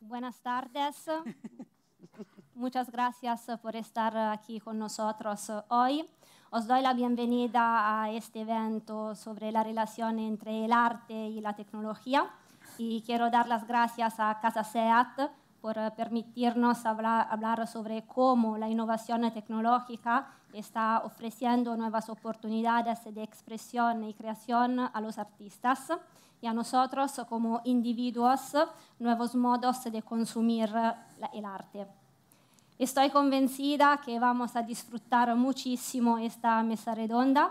Buenas tardes. Muchas gracias por estar aquí con nosotros hoy. Os doy la bienvenida a este evento sobre la relación entre el arte y la tecnología. Y quiero dar las gracias a Casa SEAT por eh, permitirnos hablar, sobre cómo la innovación tecnológica está ofreciendo nuevas oportunidades de expresión y creación a los artistas y a nosotros como individuos nuevos modos de consumir eh, el arte. Estoy convencida que vamos a disfrutar muchísimo esta mesa redonda,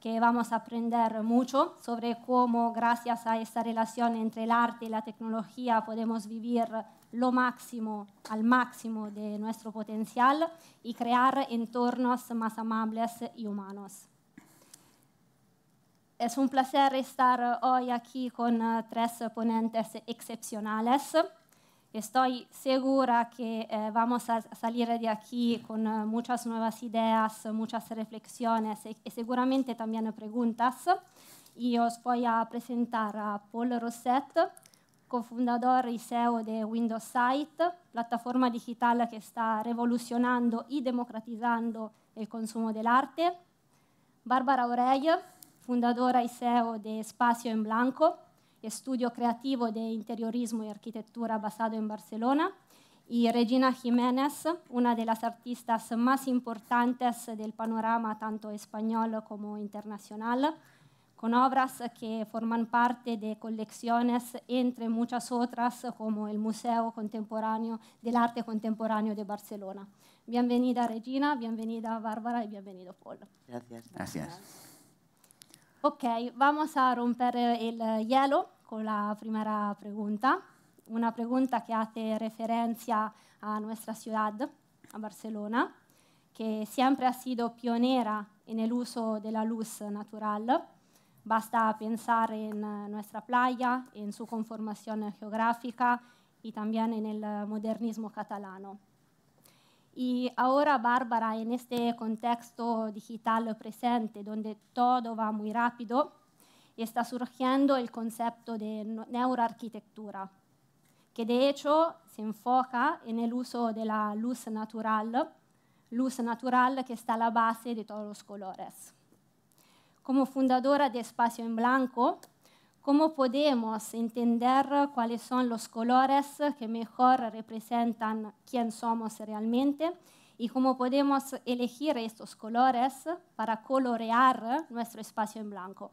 que vamos a aprender mucho sobre cómo gracias a esta relación entre el arte y la tecnología podemos vivir lo máximo, al máximo de nuestro potencial y crear entornos más amables y humanos. Es un placer estar hoy aquí con eh, tres ponentes excepcionales. Estoy segura que eh, vamos a salir de aquí con eh, muchas nuevas ideas, muchas reflexiones y, y, seguramente también preguntas. Y os voy a presentar a Paul Rosset, cofundador y CEO de Windows Site, plataforma digitale che sta rivoluzionando e democratizzando il consumo dell'arte. arte. Bárbara Oreille, fundadora y CEO de Espacio en Blanco, studio creativo di interiorismo e arquitectura basato in Barcelona. E Regina Jiménez, una delle artiste più importanti del panorama tanto español como internazionale, con obras que forman parte de colecciones entre muchas otras, como el Museo Contemporáneo del Arte Contemporáneo de Barcelona. Bienvenida Regina, bienvenida Bárbara y bienvenido Paul. Gracias. Gracias. Ok, vamos a romper el eh, hielo con la primera pregunta, una pregunta que hace referencia a nuestra ciudad, a Barcelona, que siempre ha sido pionera en el uso de la luz natural Basta pensar en eh, nuestra playa, en su conformación geográfica y también en el modernismo catalano. Y ahora, Bárbara, en este contexto digital presente, donde todo va muy rápido, está surgiendo el concepto de neuroarquitectura, que de hecho se enfoca en el uso de la luz natural, luz natural que está a la base de todos los colores. como fundadora de Espacio en Blanco, cómo podemos entender cuáles son los colores que mejor representan quién somos realmente y cómo podemos elegir estos colores para colorear nuestro espacio en blanco.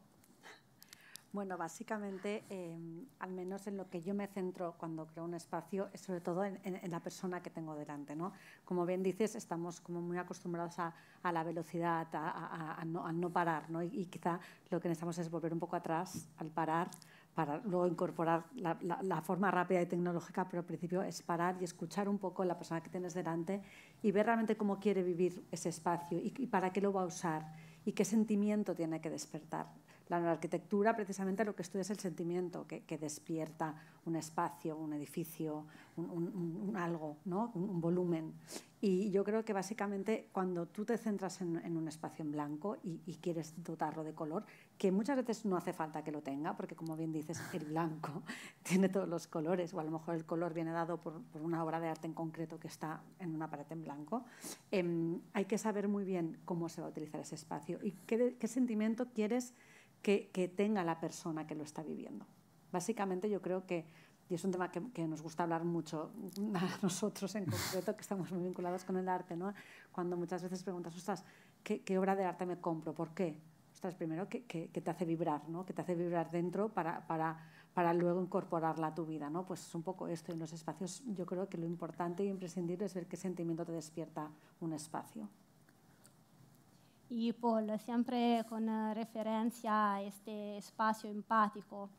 Bueno, básicamente, em, al menos en lo que yo me centro cuando creo un espacio, es sobre todo en, la persona que tengo delante. ¿no? Como bien dices, estamos como muy acostumbrados a, la velocidad, a, no, parar, Y, quizá lo que necesitamos es volver un poco atrás al parar para luego incorporar la, forma rápida y tecnológica, pero al principio es parar y escuchar un poco a la persona que tienes delante y ver realmente cómo quiere vivir ese espacio y para qué lo va a usar y qué sentimiento tiene que despertar la arquitectura precisamente lo que estudia es el sentimiento que, despierta un espacio, un edificio, un, algo, ¿no? un, volumen. Y yo creo que básicamente cuando tú te centras en, un espacio en blanco y, quieres dotarlo de color, que muchas veces no hace falta que lo tenga, porque como bien dices, el blanco tiene todos los colores, o a lo mejor el color viene dado por, una obra de arte en concreto que está en una pared en blanco, em, hay que saber muy bien cómo se va a utilizar ese espacio y qué, qué sentimiento quieres que, tenga la persona que lo está viviendo. Básicamente yo creo que, y es un tema que, nos gusta hablar mucho nosotros en concreto, que estamos muy vinculados con el arte, ¿no? cuando muchas veces preguntas, ostras, ¿qué, qué obra de arte me compro? ¿Por qué? Ostras, primero que, te hace vibrar, ¿no? que te hace vibrar dentro para, luego incorporarla a tu vida. ¿no? Pues es un poco esto, en los espacios yo creo que lo importante y imprescindible es ver qué sentimiento te despierta un espacio y Paul, pues, siempre con eh, referencia a este espacio empático,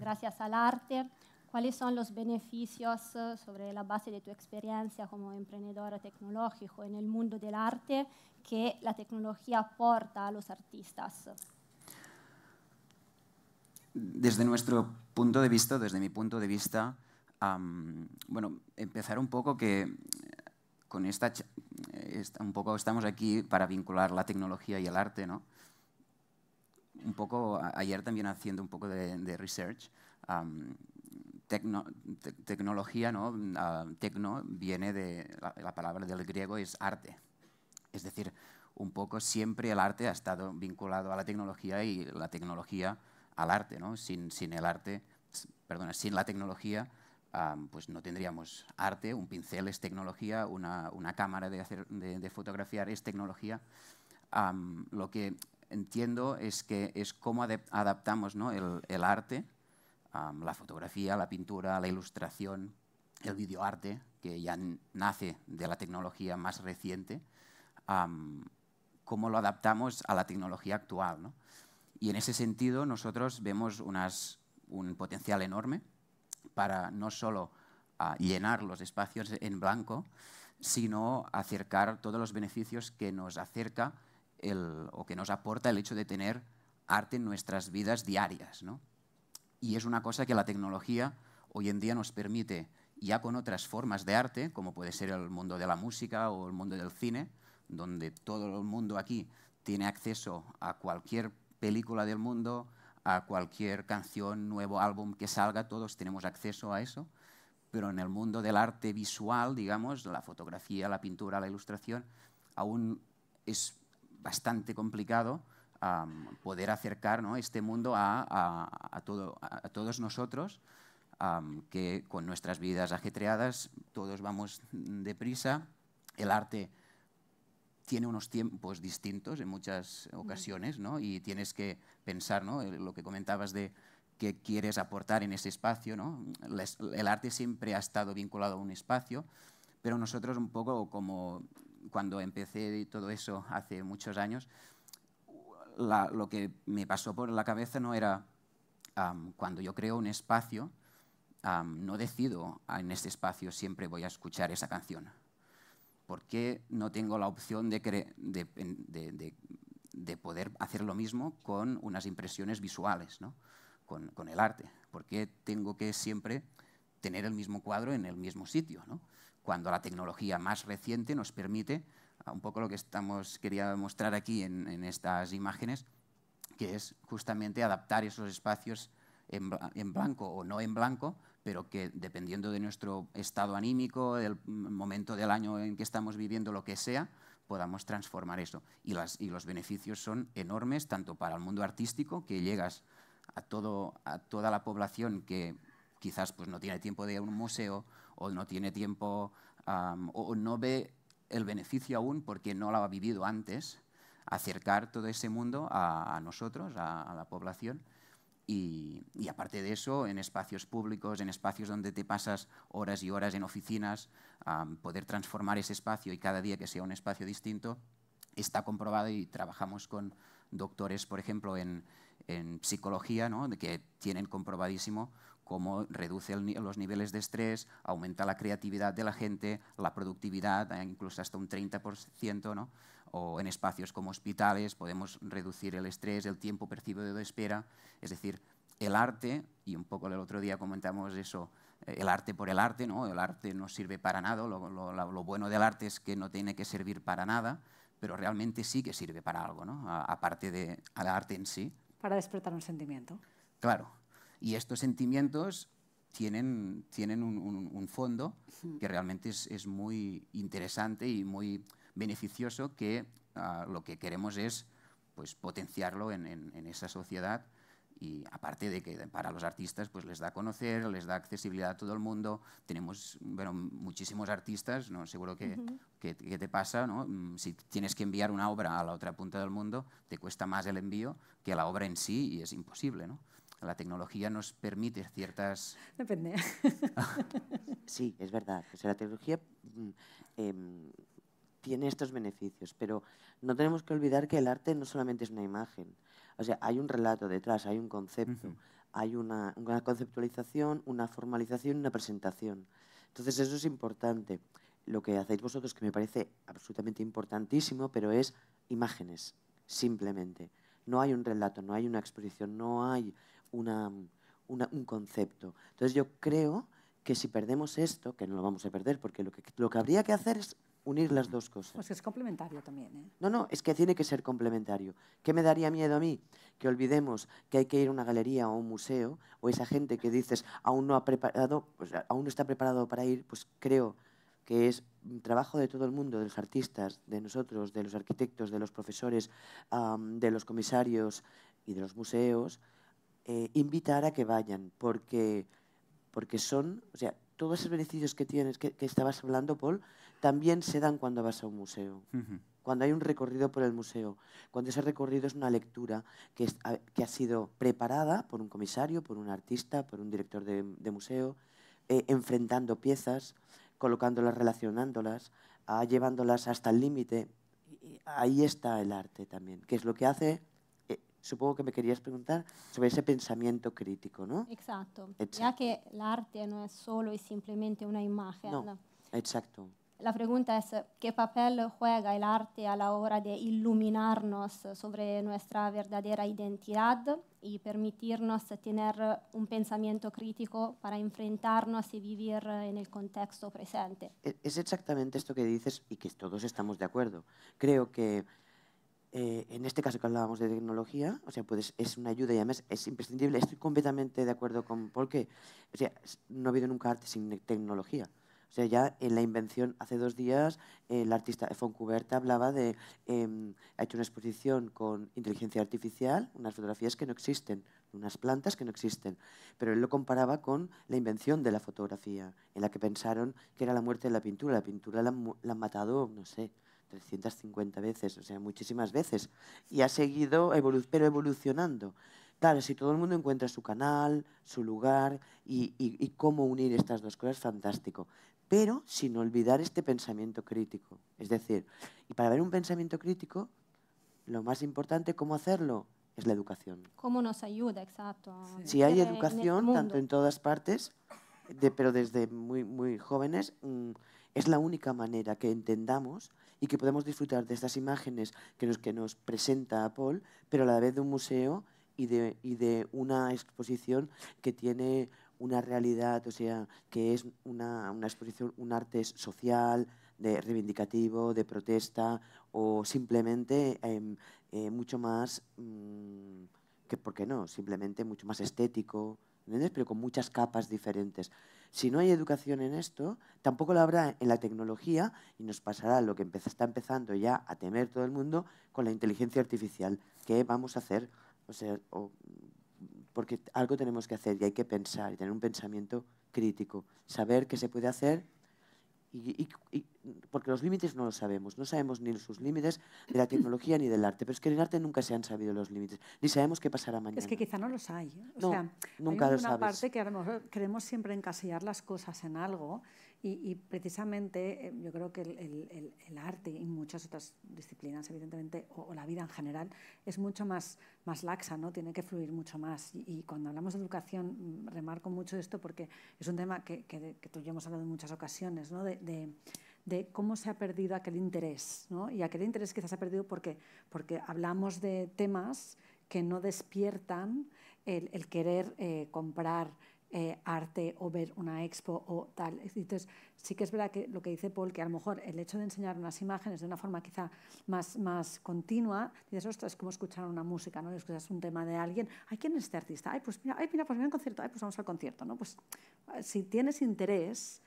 gracias al arte. ¿Cuáles son los beneficios eh, sobre la base de tu experiencia como emprendedor tecnológico en el mundo del arte que la tecnología aporta a los artistas? Desde nuestro punto de vista, desde mi punto de vista, bueno, empezar un poco que con esta, eh, un poco estamos aquí para vincular la tecnología y el arte, Un poco, ayer también haciendo un poco de, research, tecno, tecnología, ¿no? viene de, la, palabra del griego es arte. Es decir, un poco siempre el arte ha estado vinculado a la tecnología y la tecnología al arte, Sin, sin el arte, perdona, sin la tecnología pues no tendríamos arte, un pincel es tecnología, una, cámara de, fotografiar es tecnología. lo que entiendo es que es cómo adaptamos el, arte, la fotografía, la pintura, la ilustración, el videoarte, que ya nace de la tecnología más reciente, cómo lo adaptamos a la tecnología actual. Y en ese sentido nosotros vemos un potencial enorme para no solo ah, llenar los espacios en blanco, sino acercar todos los beneficios que nos acerca o que nos aporta el hecho de tener arte en nuestras vidas diarias. Y es una cosa que la tecnología hoy en día nos permite, ya con otras formas de arte, como puede ser el mundo de la música o el mundo del cine, donde todo el mundo aquí tiene acceso a cualquier película del mundo, a cualquier canción, nuevo álbum que salga, todos tenemos acceso a eso, pero en el mundo del arte visual, digamos, la fotografía, la pintura, la ilustración, aún es bastante complicado poder acercar este mundo a, a, todos nosotros, que con nuestras vidas ajetreadas todos vamos deprisa, el arte tiene unos tiempos distintos en muchas ocasiones ¿no? y tienes que pensar ¿no? Eh, lo que comentabas de qué quieres aportar en ese espacio. ¿no? el arte siempre ha estado vinculado a un espacio, pero nosotros un poco como cuando empecé todo eso hace muchos años, lo que me pasó por la cabeza no era cuando yo creo un espacio, no decido ah, en ese espacio siempre voy a escuchar esa canción ¿por qué no tengo la opción de, poder hacer lo mismo con unas impresiones visuales, con, el arte? ¿Por qué tengo que siempre tener el mismo cuadro en el mismo sitio? Cuando la tecnología más reciente nos permite, un poco lo que estamos, quería mostrar aquí en, estas imágenes, que es justamente adaptar esos espacios en blanco o no en blanco pero que dependiendo de nuestro estado anímico, del momento del año en que estamos viviendo, lo que sea, podamos transformar eso. Y, los beneficios son enormes, tanto para el mundo artístico, que llegas a, toda la población que quizás pues, no tiene tiempo de ir a un museo o no tiene tiempo o no ve el beneficio aún porque no lo ha vivido antes, acercar todo ese mundo a, nosotros, a la población y, aparte de eso, en espacios públicos, en espacios donde te pasas horas y horas en oficinas, poder transformar ese espacio y cada día que sea un espacio distinto, está comprobado y trabajamos con doctores, por ejemplo, en, psicología, ¿no? de que tienen comprobadísimo cómo reduce los niveles de estrés, aumenta la creatividad de la gente, la productividad, eh, incluso hasta un 30%, ¿no? o en espacios como hospitales, podemos reducir el estrés, el tiempo percibido de espera, es decir, el arte, y un poco el otro día comentamos eso, eh, el arte por el arte, ¿no? el arte no sirve para nada, lo, bueno del arte es que no tiene que servir para nada, pero realmente sí que sirve para algo, ¿no? aparte del arte en sí. Para despertar un sentimiento. Claro, y estos sentimientos tienen, tienen un, un fondo que realmente es, es, muy interesante y muy beneficioso que ah, lo que queremos es pues, potenciarlo en, esa sociedad y aparte de que para los artistas pues, les da a conocer, les da accesibilidad a todo el mundo, tenemos bueno, muchísimos artistas, ¿no? seguro que, te pasa, ¿no? Mm, si tienes que enviar una obra a la otra punta del mundo, te cuesta más el envío que la obra en sí y es imposible. La tecnología nos permite ciertas... Depende. sí, es verdad. la tecnología... Mm, em, tiene estos beneficios, pero no tenemos que olvidar que el arte no solamente es una imagen, o sea, hay un relato detrás, hay un concepto, hay una, conceptualización, una formalización, una presentación. Entonces eso es importante. Lo que hacéis vosotros, que me parece absolutamente importantísimo, pero es imágenes, simplemente. No hay un relato, no hay una exposición, no hay una, una, un concepto. Entonces yo creo que si perdemos esto, que no lo vamos a perder, porque lo que, lo que habría que hacer es unir las dos cosas. Pues es complementario también. ¿eh? No, no, es que tiene que ser complementario. ¿Qué me daría miedo a mí? Que olvidemos que hay que ir a una galería o a un museo, o esa gente que dices aún no ha preparado, pues, aún está preparado para ir, pues creo que es un trabajo de todo el mundo, de los artistas, de nosotros, de los arquitectos, de los profesores, de los comisarios y de los museos, eh, invitar a que vayan, porque, porque son, o sea, todos esos beneficios que tienes, que estabas hablando, Paul, también se dan cuando vas a un museo. Cuando hay un recorrido por el museo, cuando ese recorrido es una lectura que, ha sido preparada por un comisario, por un artista, por un director de, museo, eh, enfrentando piezas, colocándolas, relacionándolas, ah, llevándolas hasta el límite. Ahí está el arte también, que es lo que hace eh, supongo que me querías preguntar sobre ese pensamiento crítico, ¿no? Exacto, Exacto. ya que el arte no es solo y simplemente una imagen. No. Exacto la pregunta es, ¿qué papel juega el arte a la hora de iluminarnos sobre nuestra verdadera identidad y permitirnos tener un pensamiento crítico para enfrentarnos y vivir en el contexto presente? E, es exactamente esto que dices y que todos estamos de acuerdo. Creo que eh, en este caso que hablábamos de tecnología, o sea, pues, es una ayuda y además es imprescindible. Estoy completamente de acuerdo con porque o no ha habido nunca arte sin tecnología. O sea, ya en la invención, hace dos días, el artista Foncuberta hablaba de, em, ha hecho una exposición con inteligencia artificial, unas fotografías que no existen, unas plantas que no existen, pero él lo comparaba con la invención de la fotografía, en la que pensaron que era la muerte de la pintura, la pintura la, han matado, no sé, 350 veces, o sea, muchísimas veces, y ha seguido, pero evolucionando. Claro, si todo el mundo encuentra su canal, su lugar y, cómo unir estas dos cosas, fantástico pero sin olvidar este pensamiento crítico. Es decir, y para ver un pensamiento crítico, lo más importante, ¿cómo hacerlo? Es la educación. ¿Cómo nos ayuda, exacto? Si hay educación, este tanto en todas partes, pero desde muy, muy jóvenes, mm, es la única manera que entendamos y que podemos disfrutar de estas imágenes que nos, que nos presenta Paul, pero a la vez de un museo y de, y de una exposición que tiene una realidad, o sea, que es una, exposición, un arte social, de reivindicativo, de protesta o simplemente em, eh, mucho más, mm, que por qué no, simplemente mucho más estético, Pero con muchas capas diferentes. Si no hay educación en esto, tampoco la habrá en la tecnología y nos pasará lo que está empezando ya a temer todo el mundo con la inteligencia artificial. ¿Qué vamos a hacer? O sea, porque algo tenemos que hacer y hay que pensar y tener un pensamiento crítico, saber qué se puede hacer, y, porque los límites no los sabemos, no sabemos ni sus límites de la tecnología ni del arte, pero es que en el arte nunca se han sabido los límites, ni sabemos qué pasará mañana. Es que quizá no los hay, ¿eh? o sea, nunca una parte que queremos siempre encasillar las cosas en algo y, precisamente eh, yo creo que el, arte y muchas otras disciplinas, evidentemente, o, la vida en general, es mucho más, más laxa, ¿no? tiene que fluir mucho más. Y, cuando hablamos de educación, mm, remarco mucho esto porque es un tema que, que, tú hemos hablado en muchas ocasiones, ¿no? de, de cómo se ha perdido aquel interés. ¿no? Y aquel interés quizás se ha perdido porque, porque hablamos de temas que no despiertan el, querer eh, comprar eh, arte o ver una expo o tal. Entonces, sí que es verdad que lo que dice Paul, que a lo mejor el hecho de enseñar unas imágenes de una forma quizá más, más continua, dices, ostras, es como escuchar una música, ¿no? Escuchas un tema de alguien, ay, ¿quién es este artista? Ay, pues mira, mira, pues mira el concierto, ay, pues vamos al concierto, ¿no? Pues si tienes interés,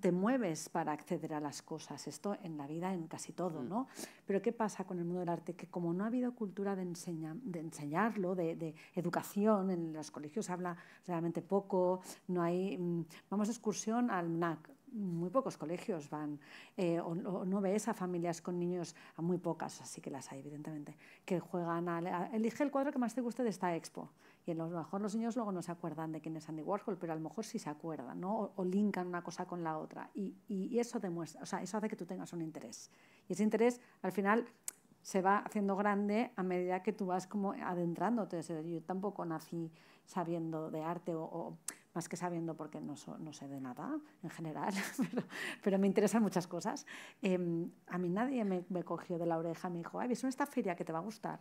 te mueves para acceder a las cosas. Esto en la vida, en casi todo, mm. ¿no? Pero ¿qué pasa con el mundo del arte? Que como no ha habido cultura de, de enseñarlo, de, educación, en los colegios se habla realmente poco, no hay... Mm, vamos a excursión al MNAC, muy pocos colegios van, eh, o, no ves a familias con niños, a muy pocas, así que las hay, evidentemente, que juegan elige el cuadro que más te guste de esta expo y a lo mejor los niños luego no se acuerdan de quién es Andy Warhol, pero a lo mejor sí se acuerdan, ¿no? O, linkan una cosa con la otra. Y, y, eso demuestra, o sea, eso hace que tú tengas un interés. Y ese interés, al final, se va haciendo grande a medida que tú vas como adentrándote. Yo tampoco nací sabiendo de arte o, más que sabiendo porque no, no, sé de nada en general, pero, me interesan muchas cosas. Em, a mí nadie me, cogió de la oreja, y me dijo, ay, es una esta feria que te va a gustar.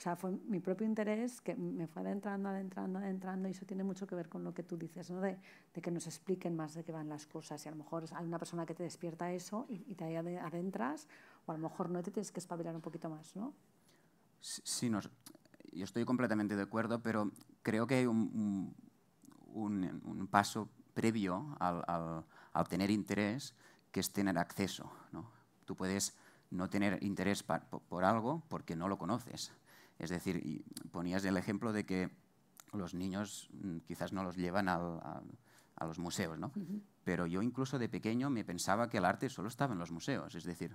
O sea, fue mi propio interés que me fue adentrando, adentrando, adentrando, y eso tiene mucho que ver con lo que tú dices, ¿no? de, que nos expliquen más de qué van las cosas. Y a lo mejor hay una persona que te despierta eso y, te adentras, o a lo mejor no te tienes que espabilar un poquito más, ¿no? Sí, no, yo estoy completamente de acuerdo, pero creo que hay un, paso previo al, al, tener interés, que es tener acceso. ¿no? Tú puedes no tener interés por algo porque no lo conoces. Es decir, ponías el ejemplo de que los niños mm, quizás no los llevan a, los museos, ¿no? Pero yo incluso de pequeño me pensaba que el arte solo estaba en los museos, es decir,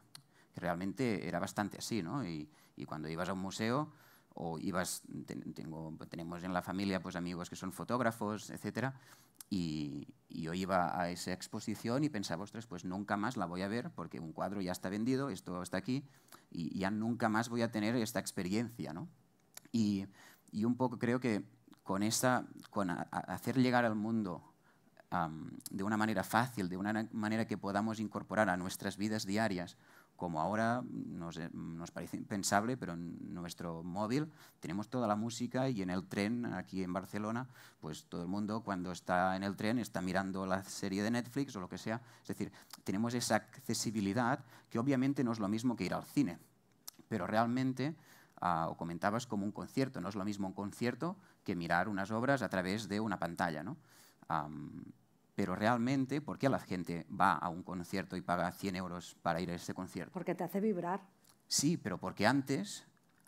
que realmente era bastante así, ¿no? y cuando ibas a un museo, o ibas, tenemos en la familia pues, amigos que son fotógrafos, etc. Y, yo iba a esa exposición y pensaba, ostras, pues nunca más la voy a ver porque un cuadro ya está vendido, esto está aquí, y ya nunca más voy a tener esta experiencia. ¿no? Y, un poco creo que con, con hacer llegar al mundo de una manera fácil, de una manera que podamos incorporar a nuestras vidas diarias, como ahora nos, parece impensable, pero en nuestro móvil tenemos toda la música y en el tren, aquí en Barcelona, pues todo el mundo cuando está en el tren está mirando la serie de Netflix o lo que sea. Es decir, tenemos esa accesibilidad que obviamente no es lo mismo que ir al cine, pero realmente, ah, o comentabas como un concierto, no es lo mismo un concierto que mirar unas obras a través de una pantalla. ¿no? Pero realmente, ¿por qué la gente va a un concierto y paga 100 euros para ir a ese concierto? Porque te hace vibrar. Sí, pero porque antes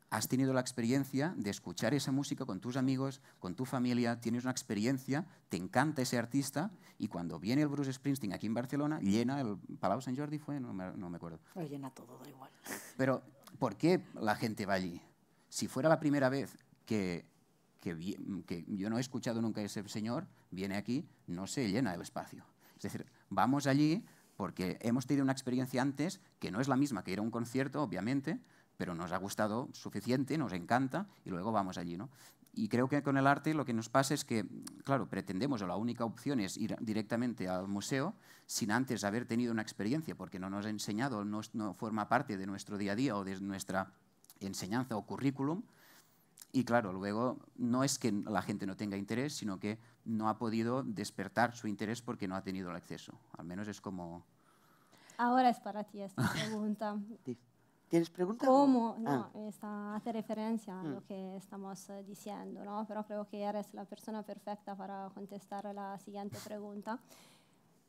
has tenido la experiencia de escuchar esa música con tus amigos, con tu familia, tienes una experiencia, te encanta ese artista y cuando viene el Bruce Springsteen aquí en Barcelona, llena el Palau Sant Jordi, fue, no me, acuerdo. Lo llena todo, da igual. Pero, ¿por qué la gente va allí? Si fuera la primera vez que que, yo no he escuchado nunca ese señor, viene aquí, no se llena el espacio. Es decir, vamos allí porque hemos tenido una experiencia antes que no es la misma que ir a un concierto, obviamente, pero nos ha gustado suficiente, nos encanta y luego vamos allí. ¿no? Y creo que con el arte lo que nos pasa es que, claro, pretendemos o la única opción es ir directamente al museo sin antes haber tenido una experiencia, porque no nos ha enseñado, no, no forma parte de nuestro día a día o de nuestra enseñanza o currículum, y claro, luego no es que la gente no tenga interés, sino que no ha podido despertar su interés porque no ha tenido el acceso. Al menos es como... Ahora es para ti esta pregunta. ¿Tienes preguntas? ¿Cómo? No, ah. hace referencia a lo mm. que estamos eh, diciendo, ¿no? Pero creo que eres la persona perfecta para contestar la siguiente pregunta.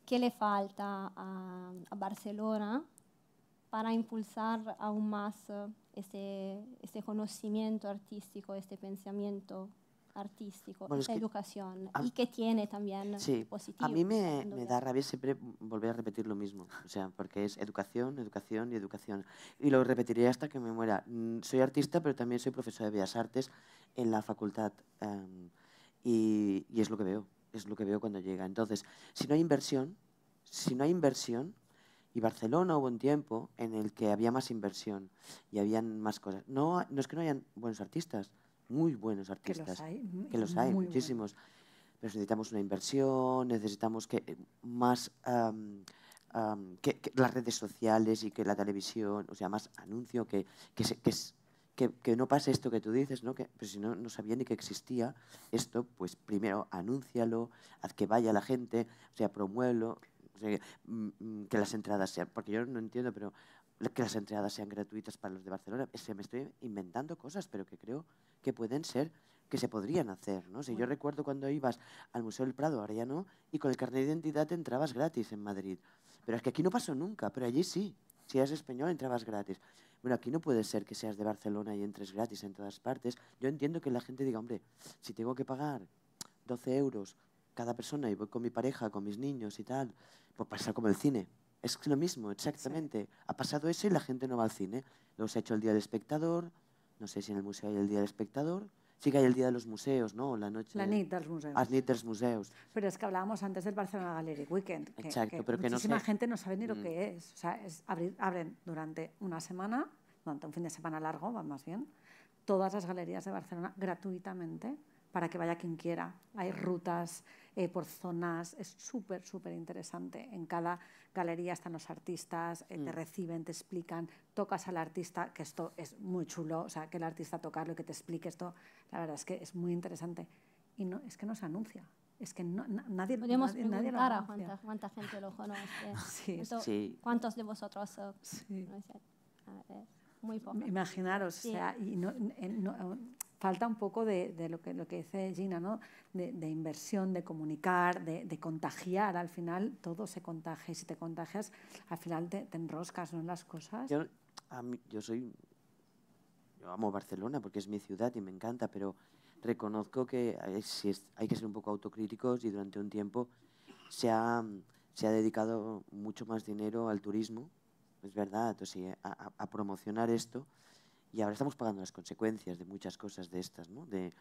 ¿Qué le falta a Barcelona para impulsar aún más eh, este, este, conocimiento artístico, este pensamiento artístico, esta educación, y que tiene también sí, positivo. A mí me, da rabia siempre volver a repetir lo mismo, o sea, porque es educación, educación y educación. Y lo repetiré hasta que me muera. Mm, soy artista, pero también soy profesor de Bellas Artes en la facultad, em, y, y es lo que veo, es lo que veo cuando llega. Entonces, si no hay inversión, si no hay inversión, y Barcelona hubo un tiempo en el que había más inversión y habían más cosas. No, no es que no hayan buenos artistas, muy buenos artistas. Que los hay. Que los hay, muchísimos. Pero necesitamos una inversión, necesitamos que eh, más... que, las redes sociales y que la televisión, o sea, más anuncio, que, que, que, no pase esto que tú dices, ¿no? Que, pues si no, no sabía ni que existía esto, pues primero anúncialo, haz que vaya la gente, o sea, promuévelo, Mm, mm, que las entradas sean, porque yo no entiendo, pero que las entradas sean gratuitas para los de Barcelona. Se me estoy inventando cosas, pero que creo que pueden ser, que se podrían hacer. ¿no? si yo recuerdo cuando ibas al Museo del Prado, ahora ya no, y con el carnet de identidad entrabas gratis en Madrid. Pero es que aquí no pasó nunca, pero allí sí. Si eres español, entrabas gratis. Bueno, aquí no puede ser que seas de Barcelona y entres gratis en todas partes. Yo entiendo que la gente diga, hombre, si tengo que pagar 12 euros cada persona y voy con mi pareja, con mis niños y tal, pues pasa como el cine. Es lo mismo, exactamente. Ha pasado eso y la gente no va al cine. Luego se ha hecho el Día del Espectador, no sé si en el museo hay el Día del Espectador, sí que hay el Día de los Museos, ¿no? La noche... La nit dels Las nit dels museus. Pero es que hablábamos antes del Barcelona Gallery Weekend, que, Exacto, pero muchísima gente no sabe ni lo mm. que es. O sea, es abren durante una semana, durante un fin de semana largo, más bien, todas las galerías de Barcelona gratuitamente para que vaya quien quiera. Hay rutas eh, por zonas, es súper, súper interesante. En cada galería están los artistas, eh, te mm. reciben, te explican, tocas al artista, que esto es muy chulo, o sea, que el artista tocarlo y que te explique esto, la verdad es que es muy interesante. Y no, es que no se anuncia. Es que nadie, Podríamos nadie, lo anuncia. a cuánta, gente lo conoce. sí. ¿Cuántos de vosotros? sí. muy pocos. Imaginaros, y eh, falta un poco de, lo, que, dice Gina, ¿no? de, inversión, de comunicar, de, contagiar. Al final todo se contagia y si te contagias, al final te, enroscas ¿no? las cosas. Yo, soy. Yo amo Barcelona porque es mi ciudad y me encanta, pero reconozco que hay, que ser un poco autocríticos y durante un tiempo se ha, dedicado mucho más dinero al turismo, es verdad, a promocionar esto y ahora estamos pagando las consecuencias de muchas cosas de estas, ¿no? De,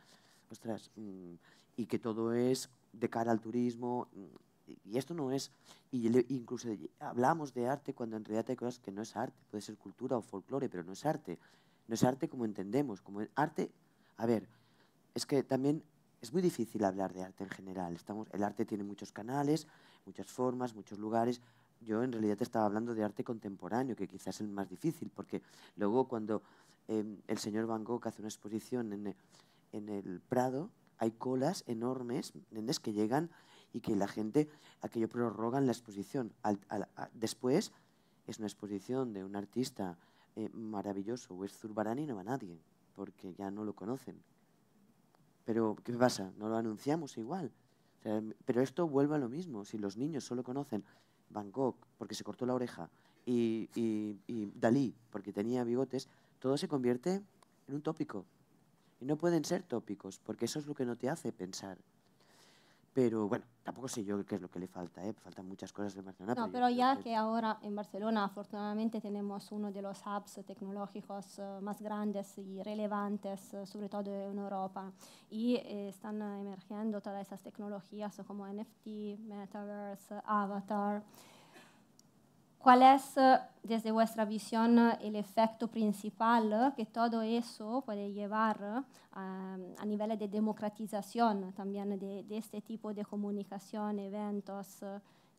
ostras, mm, y que todo es de cara al turismo. Mm, y esto no es, y incluso hablamos de arte cuando en realidad hay cosas que no es arte, puede ser cultura o folclore, pero no es arte. No es arte como entendemos, como arte, a ver, es que también es muy difícil hablar de arte en general. Estamos, el arte tiene muchos canales, muchas formas, muchos lugares. Yo en realidad te estaba hablando de arte contemporáneo, que quizás es el más difícil, porque luego cuando el señor Van Gogh hace una exposición en, el Prado, hay colas enormes que llegan y que la gente, aquello prorrogan la exposición. después es una exposición de un artista eh, maravilloso, es Zurbarán, y no va nadie, porque ya no lo conocen. Pero, ¿qué pasa? No lo anunciamos igual. pero esto vuelve a lo mismo. Si los niños solo conocen Van Gogh porque se cortó la oreja y Dalí porque tenía bigotes, todo se convierte en un tópico. Y no pueden ser tópicos, porque eso es lo que no te hace pensar. Pero bueno, tampoco sé yo qué es lo que le falta, ¿eh? faltan muchas cosas de Barcelona. No, pero, ya que... ahora en Barcelona afortunadamente tenemos uno de los hubs tecnológicos eh, más grandes y relevantes, eh, sobre todo en Europa, y eh, están emergiendo todas esas tecnologías como NFT, Metaverse, Avatar. ¿Cuál es, desde vuestra visión, el efecto principal que todo eso puede llevar um, a nivel de democratización también de, de, este tipo de comunicación, eventos?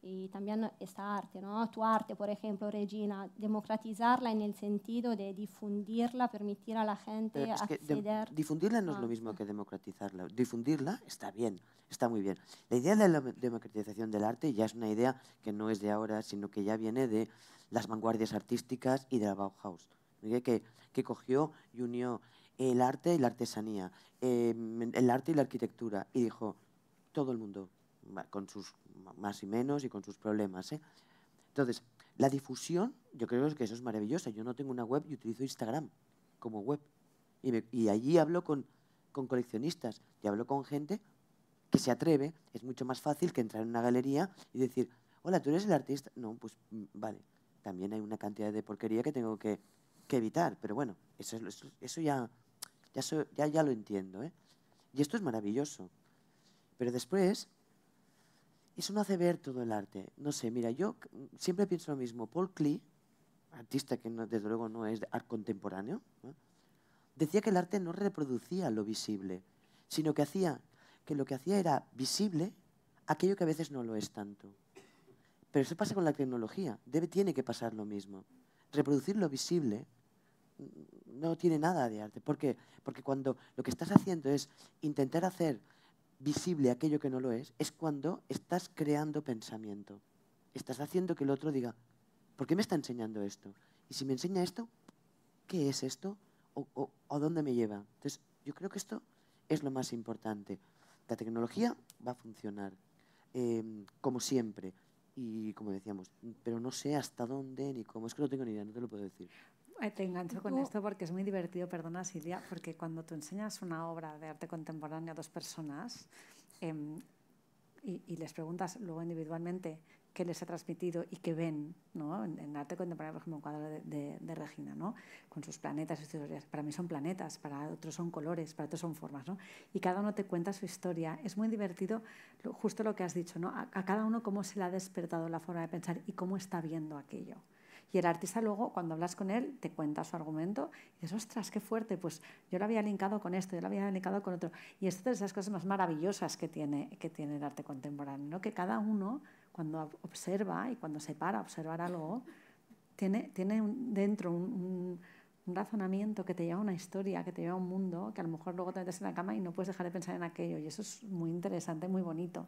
y también esta arte, ¿no? Tu arte, por ejemplo, Regina, democratizarla en el sentido de difundirla, permitir a la gente acceder... difundirla no es lo mismo que democratizarla. Difundirla está bien, está muy bien. La idea de la democratización del arte ya es una idea que no es de ahora, sino que ya viene de las vanguardias artísticas y de la Bauhaus, que, que cogió y unió el arte y la artesanía, em, el arte y la arquitectura, y dijo, todo el mundo, con sus más y menos y con sus problemas. ¿eh? Entonces, la difusión, yo creo que eso es maravilloso. Yo no tengo una web y utilizo Instagram como web. Y, allí hablo con, con, coleccionistas y hablo con gente que se atreve. Es mucho más fácil que entrar en una galería y decir, hola, tú eres el artista. No, pues mm, vale, también hay una cantidad de porquería que tengo que, que evitar. Pero bueno, eso, eso, eso ya, ya, ya, ya, lo entiendo. ¿eh? Y esto es maravilloso. Pero después eso no hace ver todo el arte. No sé, mira, yo siempre pienso lo mismo. Paul Klee, artista que desde luego no es art arte contemporáneo, decía que el arte no reproducía lo visible, sino que, hacía, que lo que hacía era visible aquello que a veces no lo es tanto. Pero eso pasa con la tecnología. Debe, tiene que pasar lo mismo. Reproducir lo visible no tiene nada de arte. ¿Por qué? Porque cuando lo que estás haciendo es intentar hacer visible aquello que no lo es, es cuando estás creando pensamiento. Estás haciendo que el otro diga, ¿por qué me está enseñando esto? Y si me enseña esto, ¿qué es esto? ¿O, o a dónde me lleva? Entonces, yo creo que esto es lo más importante. La tecnología va a funcionar, em, como siempre. Y como decíamos, pero no sé hasta dónde ni cómo, es que no tengo ni idea, no te lo puedo decir. Te engancho con esto porque es muy divertido, perdona Silvia, porque cuando tú enseñas una obra de arte contemporáneo a dos personas em, y, les preguntas luego individualmente qué les ha transmitido y qué ven ¿no? en, arte contemporáneo, por ejemplo, un cuadro de, Regina, ¿no? con sus planetas, sus historias. Para mí son planetas, para otros son colores, para otros son formas. ¿no? Y cada uno te cuenta su historia. Es muy divertido justo lo que has dicho, ¿no? a cada uno cómo se le ha despertado la forma de pensar y cómo está viendo aquello. Y el artista luego, cuando hablas con él, te cuenta su argumento y dices, ostras, qué fuerte, pues yo lo había linkado con esto, yo lo había linkado con otro. Y esto es de las cosas más maravillosas que tiene, el arte contemporáneo, que cada uno, cuando observa y cuando se para a observar algo, tiene, dentro un, un razonamiento que te lleva a una historia, que te lleva a un mundo, que a lo mejor luego te metes en la cama y no puedes dejar de pensar en aquello. Y eso es muy interesante, muy bonito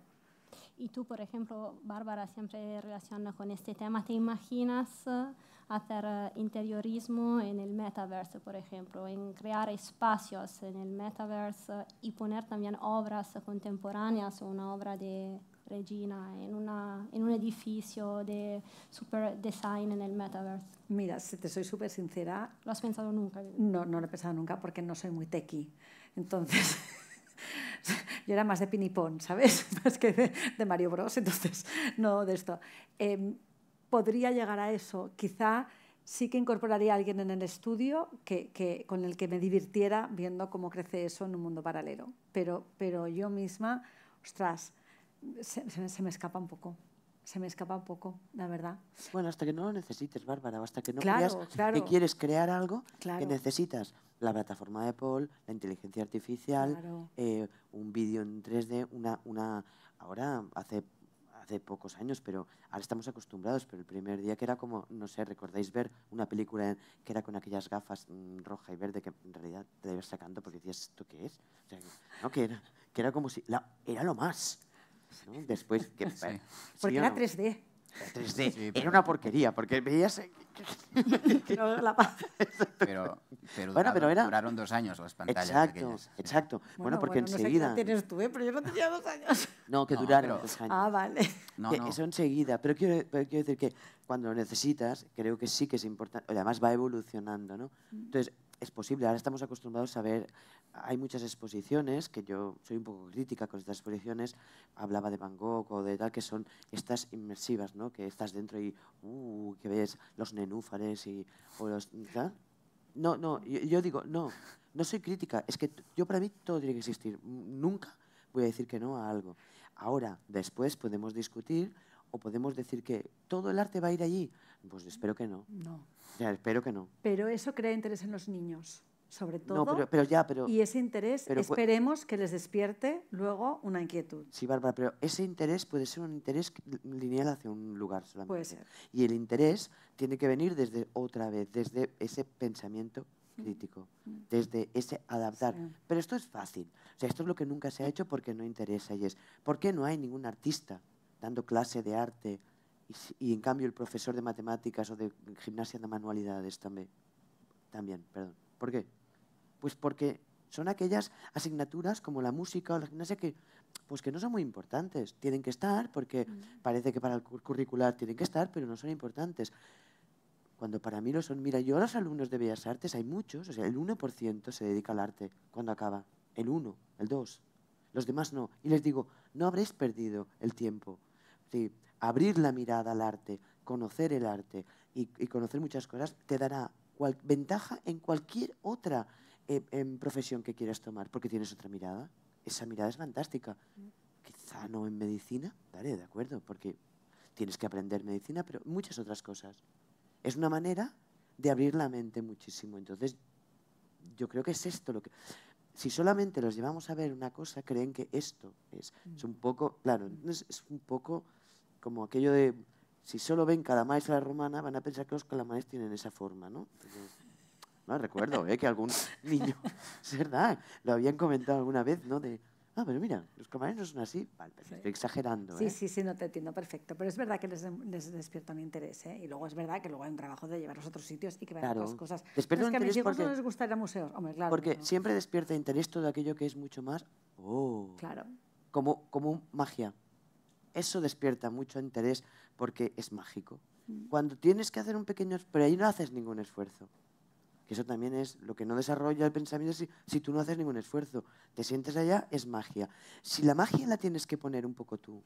y tú, por ejemplo, Bárbara, siempre relaciona con este tema, ¿te imaginas eh, hacer eh, interiorismo en el metaverso, por ejemplo, en crear espacios en el metaverso y poner también obras contemporáneas, o una obra de Regina en, una, en un edificio de super design en el metaverso? Mira, si te soy súper sincera... ¿Lo has pensado nunca? No, no lo he pensado nunca porque no soy muy tequi. Entonces... yo era más de pinipón, ¿sabes? más que de, Mario Bros, entonces, no de esto. Em, podría llegar a eso, quizá sí que incorporaría a alguien en el estudio que, con el que me divirtiera viendo cómo crece eso en un mundo paralelo. Pero, pero yo misma, ostras, se me escapa un poco se me escapa un poco, la verdad. Bueno, hasta que no lo necesites, Bárbara, hasta que no que quieres crear algo que necesitas. La plataforma de Paul, la inteligencia artificial, eh, un vídeo en 3D, una, una ahora hace hace pocos años, pero ahora estamos acostumbrados, pero el primer día que era como, no sé, recordáis ver una película que era con aquellas gafas mm, roja y verde que en realidad te debes sacando porque decías, ¿esto qué es? no, que era, que era como si, era lo más después. Que, sí. Porque era 3D. Era 3D. Era una porquería, porque veías... no, eh, la... pero, pero, bueno, pero era... duraron dos años las pantallas. Exacto, exacto. Bueno, porque enseguida... No sé tienes tú, ¿eh? pero yo no tenía dos años. No, que duraron dos años. Ah, vale. No, que, Eso enseguida. Pero quiero, quiero decir que cuando lo necesitas, creo que sí que es importante. Además va evolucionando, ¿no? Mm. Entonces, es posible. Ahora estamos acostumbrados a ver hay muchas exposiciones, que yo soy un poco crítica con estas exposiciones, hablaba de Van Gogh o de tal, que son estas inmersivas, ¿no? que estás dentro y uh, que ves los nenúfares y... No, no, yo, digo, no, no soy crítica, es que yo para mí todo tiene que existir, nunca voy a decir que no a algo. Ahora, después podemos discutir o podemos decir que todo el arte va a ir allí. Pues espero que no. No. espero que no. Pero eso crea interés en los niños sobre todo. y ese interés esperemos que les despierte luego una inquietud. Sí, Bárbara, pero ese interés puede ser un interés lineal hacia un lugar solamente. Puede ser. Y el interés tiene que venir desde otra vez, desde ese pensamiento mm. crítico, mm. desde ese adaptar. Pero esto es fácil. O sea, esto es lo que nunca se ha hecho porque no interesa y es, ¿por qué no hay ningún artista dando clase de arte y, y en cambio el profesor de matemáticas o de gimnasia de manualidades también? También, perdón. ¿Por qué? Pues porque son aquellas asignaturas como la música o la gimnasia que, pues que no son muy importantes. Tienen que estar porque mm. parece que para el curricular tienen que estar, pero no son importantes. Cuando para mí lo son, mira, yo a los alumnos de Bellas Artes hay muchos, o sea, el 1% se dedica al arte cuando acaba, el 1, el 2, los demás no. Y les digo, no habréis perdido el tiempo. abrir la mirada al arte, conocer el arte y, conocer muchas cosas te dará ventaja en cualquier otra en profesión que quieras tomar porque tienes otra mirada, esa mirada es fantástica. Mm. Quizá no en medicina, Daré de acuerdo, porque tienes que aprender medicina, pero muchas otras cosas. Es una manera de abrir la mente muchísimo. Entonces, yo creo que es esto lo que... Si solamente los llevamos a ver una cosa, creen que esto es. Mm. Es un poco, claro, mm. es, un poco como aquello de si solo ven cada maestra romana, van a pensar que los calamares tienen esa forma, ¿no? Ah, recuerdo, eh, Que algún niño, es verdad, lo habían comentado alguna vez, ¿no? De, ah, pero mira, los camareros son así. estoy exagerando, Sí, ¿eh? sí, sí, no te entiendo perfecto. Pero es verdad que les, despierta un interés, ¿eh? Y luego es verdad que luego hay un trabajo de llevarlos a otros sitios y que vean claro. otras cosas. es que a mis hijos porque, no les gusta ir a Hombre, claro. Porque siempre despierta interés todo aquello que es mucho más... Oh, claro. Como, como magia. Eso despierta mucho interés porque es mágico. Mm. Cuando tienes que hacer un pequeño... Pero ahí no haces ningún esfuerzo eso también es lo que no desarrolla el pensamiento si, tú no haces ningún esfuerzo. Te sientes allá, es magia. Si la magia la tienes que poner un poco tú,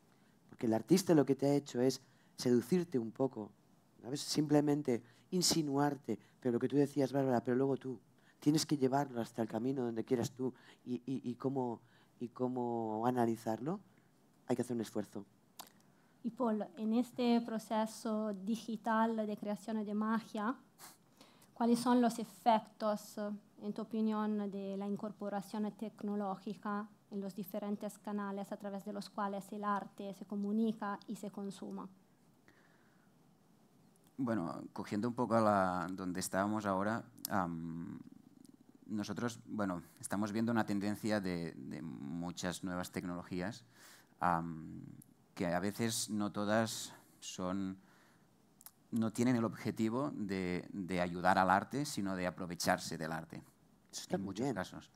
porque el artista lo que te ha hecho es seducirte un poco, simplemente insinuarte, pero lo que tú decías, Bárbara, pero luego tú tienes que llevarlo hasta el camino donde quieras tú y, cómo, y cómo analizarlo, hay que hacer un esfuerzo. Y Paul, en este proceso digital de creación de magia, ¿Cuáles son los efectos, eh, en tu opinión, de la incorporación tecnológica en los diferentes canales a través de los cuales el arte se comunica y se consuma? Bueno, cogiendo un poco a la, donde estábamos ahora, nosotros, bueno, estamos viendo una tendencia de, muchas nuevas tecnologías que a veces no todas son no tienen el objetivo de, de, ayudar al arte, sino de aprovecharse del arte. Está en muchos casos.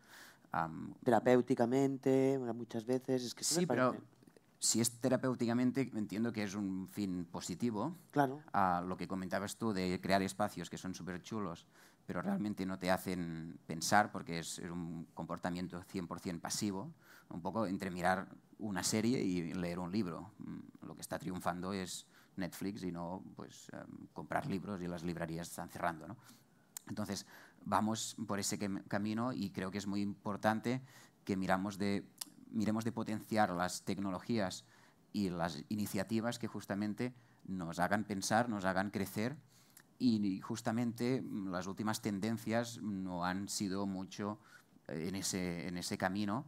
terapéuticamente, muchas veces. Es que sí, pero si es terapéuticamente, entiendo que es un fin positivo. Claro. Ah, lo que comentabas tú de crear espacios que son súper chulos, pero realmente no te hacen pensar porque es un comportamiento 100% pasivo. Un poco entre mirar una serie y leer un libro. Mm, lo que está triunfando es Netflix y no pues, em, comprar libros y las librerías están cerrando. ¿no? Entonces, vamos por ese camino y creo que es muy importante que miramos de, miremos de potenciar las tecnologías y las iniciativas que justamente nos hagan pensar, nos hagan crecer y justamente las últimas tendencias no han sido mucho en ese, en ese camino.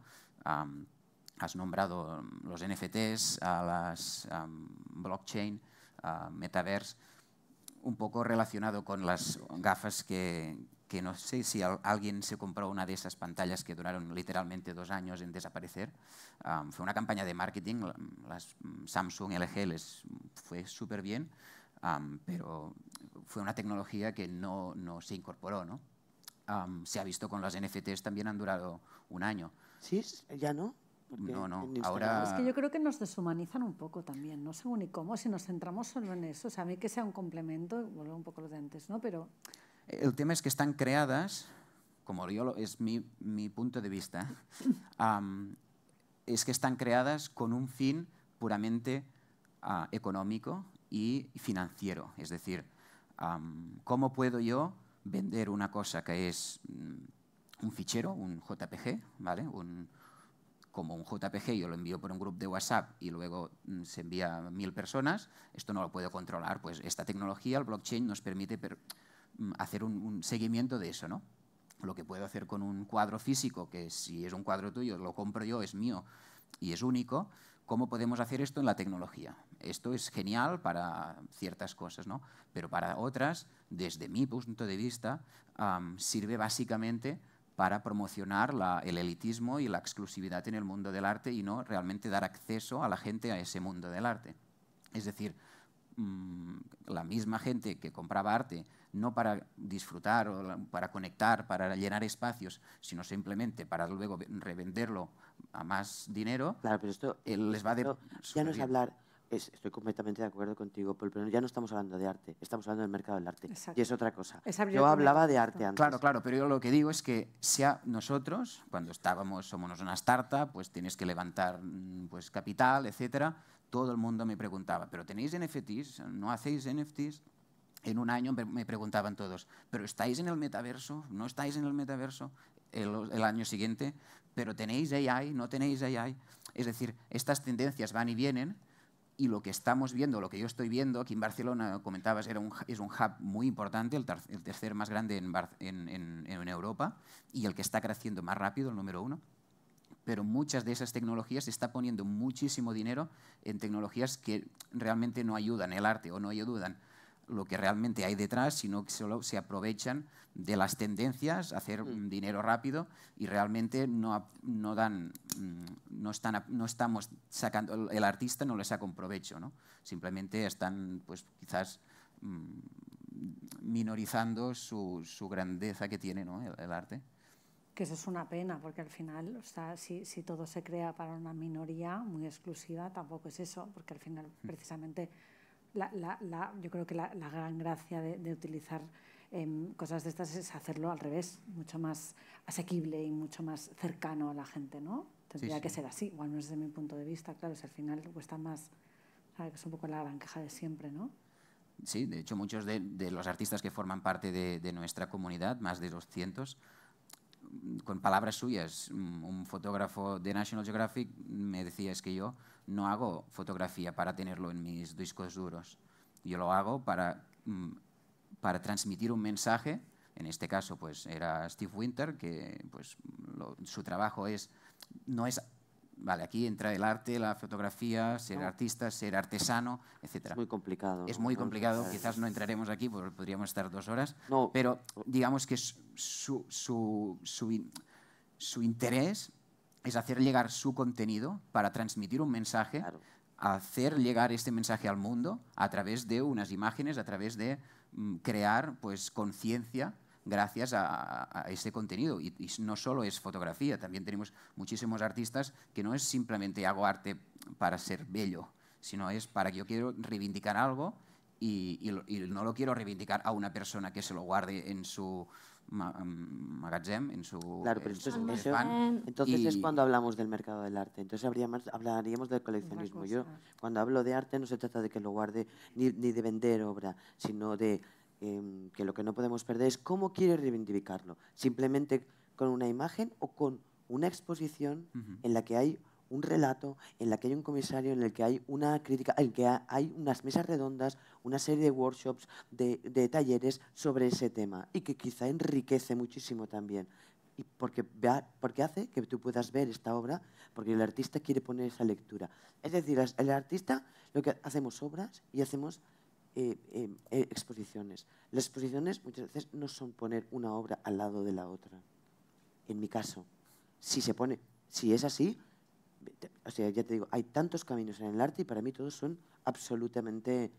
has nombrado los NFTs, a las blockchain, metaverse, un poco relacionado con las gafas que, no sé si alguien se compró una de esas pantallas que duraron literalmente dos años en desaparecer. fue una campaña de marketing, las Samsung, LG les fue súper bien, pero fue una tecnología que no, se incorporó. ¿no? se ha visto con las NFTs, también han durado un año. Sí, ya no no, no, ahora... Es que yo creo que nos deshumanizan un poco también, no sé ni cómo, si nos centramos solo en eso. O sea, a mí que sea un complemento, vuelvo un poco lo de antes, ¿no? Pero... El tema es que están creadas, como yo es mi, punto de vista, es que están creadas con un fin puramente ah, económico y financiero. Es decir, ¿cómo puedo yo vender una cosa que es mm, un fichero, un JPG, ¿vale? Un, como un JPG yo lo envío por un grupo de WhatsApp y luego mm, se envía a mil personas, esto no lo puedo controlar. Pues esta tecnología, el blockchain, nos permite mm, hacer un, seguimiento de eso, ¿no? Lo que puedo hacer con un cuadro físico, que si es un cuadro tuyo, lo compro yo, es mío y es único, ¿cómo podemos hacer esto en la tecnología? Esto es genial para ciertas cosas, ¿no? Pero para otras, desde mi punto de vista, sirve básicamente para promocionar el elitismo y la exclusividad en el mundo del arte y no realmente dar acceso a la gente a ese mundo del arte. Es decir, mm, la misma gente que compraba arte no para disfrutar, o para conectar, para llenar espacios, sino simplemente para luego revenderlo a más dinero, claro, pero esto, eh, les va a Ya no es hablar estoy completamente de acuerdo contigo, Paul, pero ya no estamos hablando de arte, estamos hablando del mercado del arte. Y es otra cosa. yo hablaba de arte antes. Claro, claro, pero yo lo que digo es que sea nosotros, cuando estábamos, somos una startup, pues tienes que levantar mm, pues, capital, etcétera. Todo el mundo me preguntaba, ¿pero tenéis NFTs? ¿No hacéis NFTs? En un año me preguntaban todos, ¿pero estáis en el metaverso? ¿No estáis en el metaverso? el, año siguiente, pero tenéis AI, no tenéis AI. Es decir, estas tendencias van y vienen y lo que estamos viendo, lo que yo estoy viendo, aquí en Barcelona comentabas, era un, es un hub muy importante, el, tercer más grande en, en, Europa y el que está creciendo más rápido, el número uno. Pero muchas de esas tecnologías se está poniendo muchísimo dinero en tecnologías que realmente no ayudan el arte o no ayudan lo que realmente hay detrás, sino que solo se aprovechan de las tendencias, hacer mm. dinero rápido y realmente no, no dan, mm, no, están, no estamos sacando, el artista no le saca un provecho, ¿no? simplemente están pues quizás mm, minorizando su, su grandeza que tiene ¿no? el, arte. Que eso es una pena, porque al final, o si, si todo se crea para una minoría muy exclusiva, tampoco es eso, porque al final precisamente yo creo que la, gran gracia de, utilizar em, cosas de estas es hacerlo al revés, mucho más asequible y mucho más cercano a la gente, ¿no? Tendría que ser así, bueno, desde mi punto de vista, claro, si al final cuesta más, es un poco la gran queja de siempre, ¿no? Sí, de hecho muchos de, los artistas que forman parte de, de nuestra comunidad, más de 200, con palabras suyas, mm, un fotógrafo de National Geographic me decía, es que yo no hago fotografía para tenerlo en mis discos duros, yo lo hago para, mm, para transmitir un mensaje, en este caso pues era Steve Winter, que pues, su trabajo es, no es Vale, aquí entra el arte, la fotografía, ser ah. artista, ser artesano, etc. Es muy complicado. Es muy complicado, quizás no entraremos aquí porque podríamos estar dos horas, pero digamos que su, su, su, su, interés es hacer llegar su contenido para transmitir un mensaje, hacer llegar este mensaje al mundo a través de unas imágenes, a través de mm, crear pues conciencia gracias a, a ese contenido. Y, no solo es fotografía, también tenemos muchísimos artistas que no es simplemente hago arte para ser bello, sino es para que yo quiero reivindicar algo y, no lo quiero reivindicar a una persona que se lo guarde en su mm, magazine, en su... Claro, pero Entonces es cuando hablamos del mercado del arte. Entonces hablaríamos del coleccionismo. Yo cuando hablo de arte no se trata de que lo guarde ni de vender obra, sino de Em, que lo que no podemos perder es cómo quiere reivindicarlo. Simplemente con una imagen o con una exposición en la que hay un relato, en la que hay un comisario, en el que hay una crítica, en el que hay unas mesas redondas, una serie de workshops, de, de talleres sobre ese tema y que quizá enriquece muchísimo también. Y porque, porque hace que tú puedas ver esta obra, porque el artista quiere poner esa lectura. Es decir, el artista lo que hacemos obras y hacemos eh, eh, eh, exposiciones. Las exposiciones muchas veces no son poner una obra al lado de la otra. En mi caso, si se pone, si es así, o sea, ya te digo, hay tantos caminos en el arte y para mí todos son absolutamente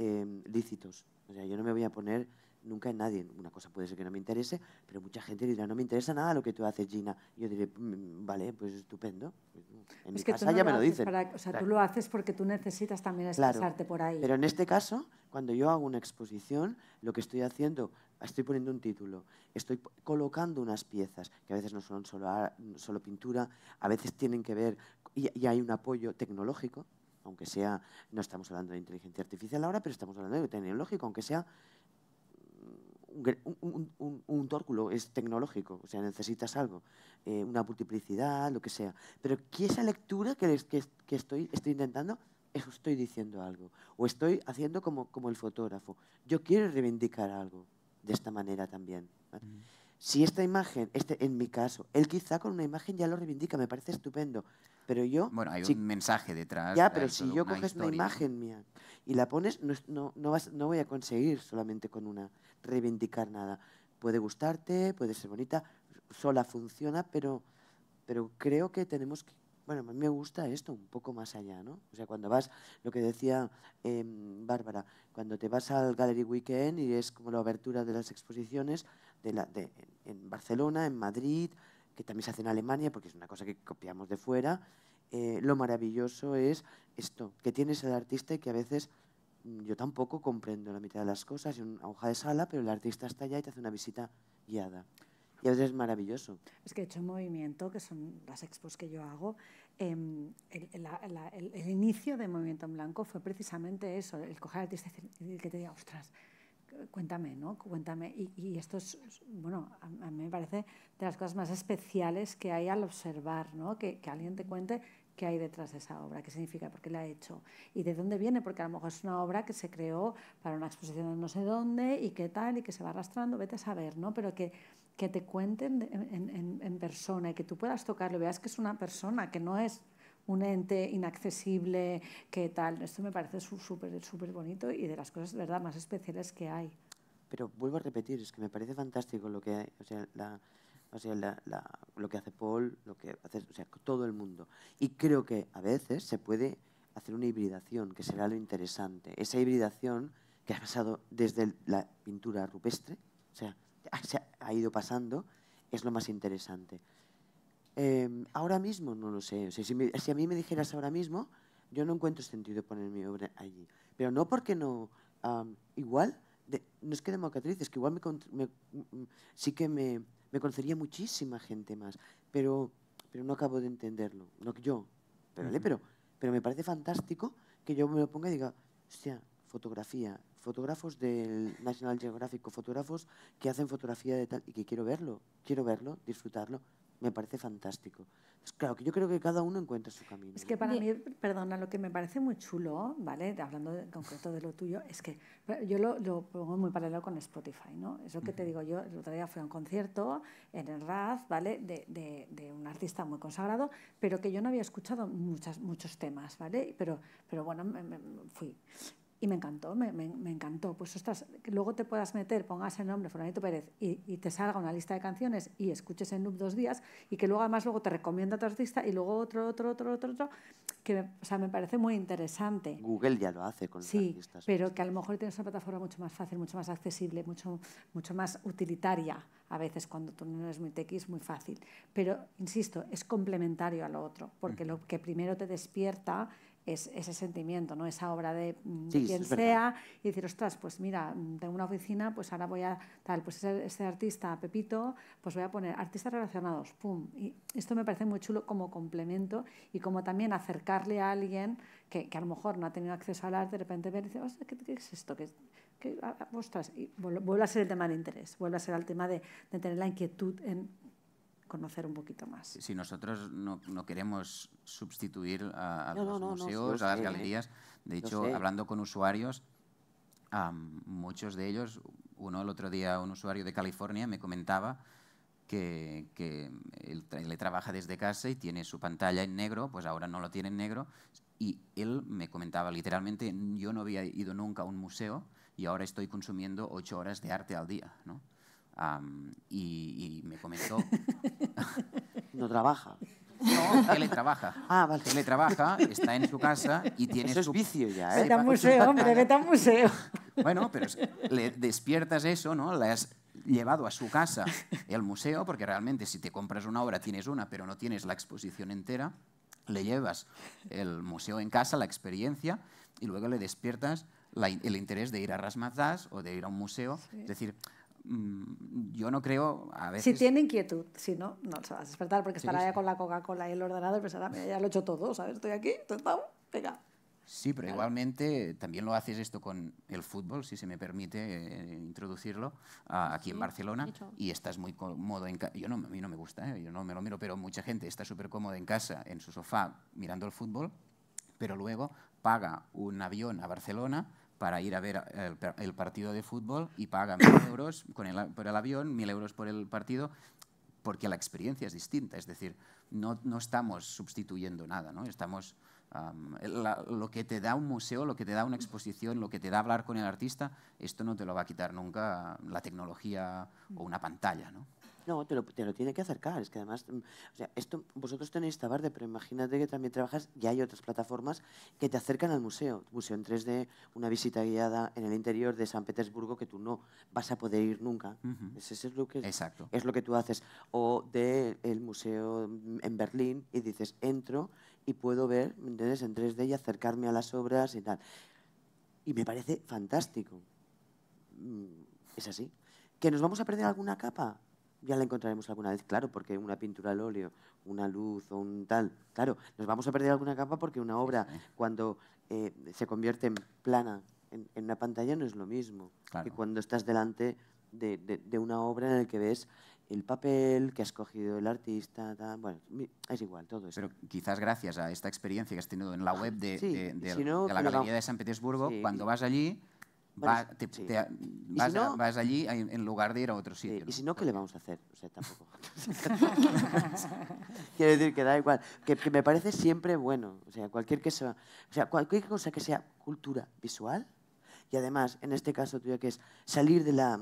Em, lícitos. O sea, yo no me voy a poner nunca en nadie. Una cosa puede ser que no me interese, pero mucha gente dirá, no me interesa nada lo que tú haces, Gina. yo diré, mm, vale, pues estupendo. Pues, en es que casa ya me lo dicen. o sea, tú lo haces porque tú necesitas también expresarte por ahí. Pero en este caso, cuando yo hago una exposición, lo que estoy haciendo, estoy poniendo un título, estoy colocando unas piezas, que a veces no son solo, solo pintura, a veces tienen que ver, y hay un apoyo tecnológico, aunque sea, no estamos hablando de inteligencia artificial ahora, pero estamos hablando de tecnológico, aunque sea mm, un, tórculo, es tecnológico, o sea, necesitas algo, eh, una multiplicidad, lo que sea. Pero que esa lectura que, estoy, intentando eso estoy diciendo algo, o estoy haciendo como, el fotógrafo. Yo quiero reivindicar algo de esta manera también. Si esta imagen, este, en mi caso, él quizá con una imagen ya lo reivindica, me parece estupendo. Pero yo... Bueno, hay un mensaje detrás. Ya, pero si yo coges una imagen mía y la pones, no, vas, voy a conseguir solamente con una reivindicar nada. Puede gustarte, puede ser bonita, sola funciona, pero, creo que tenemos que... Bueno, a mí me gusta esto un poco más allá, ¿no? O sea, cuando vas, lo que decía em, Bárbara, cuando te vas al Gallery Weekend y es como la abertura de las exposiciones en Barcelona, en Madrid, que también se hace en Alemania, porque es una cosa que copiamos de fuera, eh, lo maravilloso es esto, que tienes el artista y que a veces mm, yo tampoco comprendo la mitad de las cosas, y una hoja de sala, pero el artista está allá y te hace una visita guiada. Y a veces es maravilloso. Es que he hecho un movimiento, que son las expos que yo hago. Em, el, inicio de Movimiento en Blanco fue precisamente eso, el coger al artista y que te diga, ostras, cuéntame, ¿no? Cuéntame. Y, esto es, bueno, a, mí me parece de las cosas más especiales que hay al observar, ¿no? Que, alguien te cuente qué hay detrás de esa obra, qué significa, por qué la ha hecho y de dónde viene, porque a lo mejor es una obra que se creó para una exposición de no sé dónde y qué tal y que se va arrastrando, vete a saber, ¿no? Pero que, que te cuenten en, en persona y que tú puedas tocarlo, veas que es una persona, que no es un ente inaccesible, que tal. Esto me parece súper, súper bonito y de las cosas, ¿verdad?, más especiales que hay. Pero vuelvo a repetir, es que me parece fantástico lo que, lo que hace Paul, lo que hace todo el mundo. Y creo que a veces se puede hacer una hibridación, que será lo interesante. Esa hibridación que ha pasado desde la pintura rupestre, o sea, ha ido pasando, es lo más interesante. Em, ahora mismo no lo sé. si, a mí me dijeras ahora mismo, yo no encuentro sentido poner mi obra allí. Pero no porque no. igual, no es que democatriz, es que igual mm, sí que me, conocería muchísima gente más. Pero, pero no acabo de entenderlo. No yo. Pero, pero, pero me parece fantástico que yo me lo ponga y diga, hostia, fotografía, fotógrafos del National Geographic, fotógrafos que hacen fotografía de tal y que quiero verlo, quiero verlo, disfrutarlo me parece fantástico. Es claro, que yo creo que cada uno encuentra su camino. Es que para mí, perdona, lo que me parece muy chulo, ¿vale? Hablando en concreto de lo tuyo, es que yo lo, pongo muy paralelo con Spotify, ¿no? Es lo que te digo yo, el otro día fui a un concierto en el Raz, ¿vale? De, un artista muy consagrado, pero que yo no había escuchado muchas, muchos temas, ¿vale? Pero, pero bueno, me, fui. Y me encantó, me, encantó. Pues ostras, luego te puedas meter, pongas el nombre Fernando Pérez y, te salga una lista de canciones y escuches en loop dos días y que luego además luego te recomienda otro artista y luego otro, otro, otro, otro, otro, que o sea, me parece muy interesante. Google ya lo hace con los sí, pero que a lo mejor tienes una plataforma mucho más fácil, mucho más accesible, mucho, mucho más utilitaria a veces cuando tú no eres muy tequi es muy fácil. Pero, insisto, es complementario a lo otro, porque lo que primero te despierta ese sentimiento, ¿no? Esa obra de, mm, quien sea y decir, ostras, pues mira, mm, tengo una oficina, pues ahora voy a tal, pues ese, artista, Pepito, pues voy a poner artistas relacionados, pum. Y esto me parece muy chulo como complemento y como también acercarle a alguien que, a lo mejor no ha tenido acceso al arte, de repente ver y dice, ostras, ¿qué, es esto? ¿Qué, ostras, y vuelve a ser el tema de interés, vuelve a ser el tema de tener la inquietud en conocer un poquito más. Si nosotros no, queremos sustituir a, los museos, a las galerías, de hecho, hablando con usuarios, muchos de ellos, uno el otro día, un usuario de California me comentaba que, él, trabaja desde casa y tiene su pantalla en negro, pues ahora no lo tiene en negro. Y él me comentaba literalmente, yo no había ido nunca a un museo y ahora estoy consumiendo ocho horas de arte al día. ¿no? y, me comentó... no trabaja. No, le trabaja. Ah, vale. trabaja, está en su casa y tiene su... vicio ya, ¿eh? Vete al museo, hombre, vete al museo. Bueno, pero le despiertas eso, ¿no? Le has llevado a su casa el museo, porque realmente si te compras una obra tienes una, pero no tienes la exposición entera. Le llevas el museo en casa, la experiencia, y luego le despiertas el interés de ir a Rasmazás o de ir a un museo. Es decir, Mm, yo no creo a veces... Si tiene inquietud, si no, no se va a despertar porque estará allá ya con la Coca-Cola y el ordenador y pensará, ah, ya lo he hecho todo, ¿sabes? Estoy aquí, tontado, venga. Sí, pero igualmente también lo haces esto con el fútbol, si se me permite eh, introducirlo, aquí en Barcelona, y estás muy cómodo en casa. Yo no, a mí no me gusta, eh, yo no me lo miro, pero mucha gente está súper cómoda en casa, en su sofá, mirando el fútbol, pero luego paga un avión a Barcelona para ir a ver eh, el, partido de fútbol y paga mil euros por el avión, mil euros por el partido, porque la experiencia es distinta. Es decir, no, estamos sustituyendo nada, ¿no? Estamos... lo que te da un museo, lo que te da una exposición, lo que te da hablar con el artista, esto no te lo va a quitar nunca la tecnología o una pantalla, ¿no? No, te lo, te tiene que acercar. Es que además, mm, esto, vosotros tenéis Tabarde, pero imagínate que también trabajas y hay otras plataformas que te acercan al museo. Museo en 3D, una visita guiada en el interior de San Petersburgo que tú no vas a poder ir nunca. Ese es lo que, es lo que tú haces. O del el museo mm, en Berlín y dices, entro y puedo ver, ¿me En 3D y acercarme a las obras y tal. Y me parece fantástico. Mm, es así. ¿Que nos vamos a perder alguna capa? ya la encontraremos alguna vez, claro, porque una pintura al óleo, una luz o un tal, claro, nos vamos a perder alguna capa porque una obra cuando eh, se convierte en plana en, una pantalla no es lo mismo que cuando estás delante de, una obra en la que ves el papel que ha escogido el artista, bueno, es igual, todo eso. Pero quizás gracias a esta experiencia que has tenido en la web de, la Galería de San Petersburgo, cuando vas allí vas, allí en lugar de ir a otro sitio. Y si no, ¿qué le vamos a hacer? O sea, tampoco. Quiero decir que da igual. Que, me parece siempre bueno. O sea, cualquier, que o sea, cualquier cosa que sea cultura visual y además, en este caso tuyo, que es salir de la,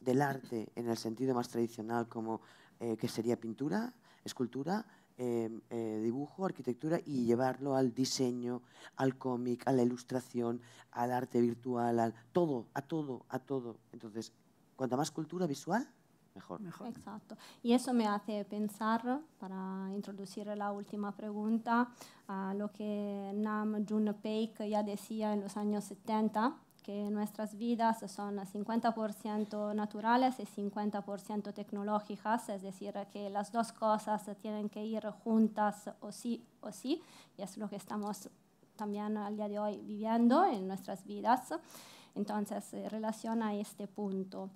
del arte en el sentido más tradicional como eh, que sería pintura, escultura, Em, eh, dibujo, arquitectura y llevarlo al diseño, al cómic, a la ilustración, al arte virtual, al todo, a todo, a todo. Entonces, cuanta más cultura visual, mejor. mejor. Exacto. Y eso me hace pensar, para introducir la última pregunta, a lo que Nam June Paik ya decía en los años 70 que nuestras vidas son 50% naturales y 50% tecnológicas, es decir, que las dos cosas tienen que ir juntas o sí o sí, y es lo que estamos también al día de hoy viviendo en nuestras vidas. Entonces, en relación a este punto.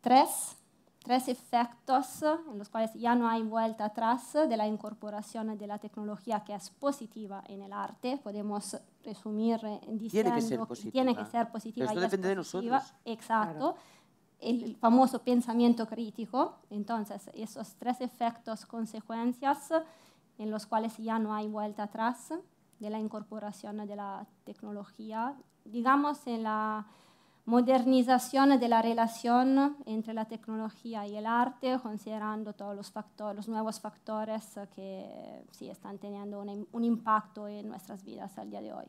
Tres, tres efectos en los cuales ya no hay vuelta atrás de la incorporación de la tecnología que es positiva en el arte. Podemos resumir diciendo eh, tiene que ser Tiene que ser positiva esto depende de nosotros. Exacto. El famoso pensamiento crítico. Entonces, esos tres efectos, consecuencias en los cuales ya no hay vuelta atrás de la incorporación de la tecnología, digamos en la modernización de la relación entre la tecnología y el arte, considerando todos los, nuevos factores que sí, están teniendo un, impacto en nuestras vidas al día de hoy.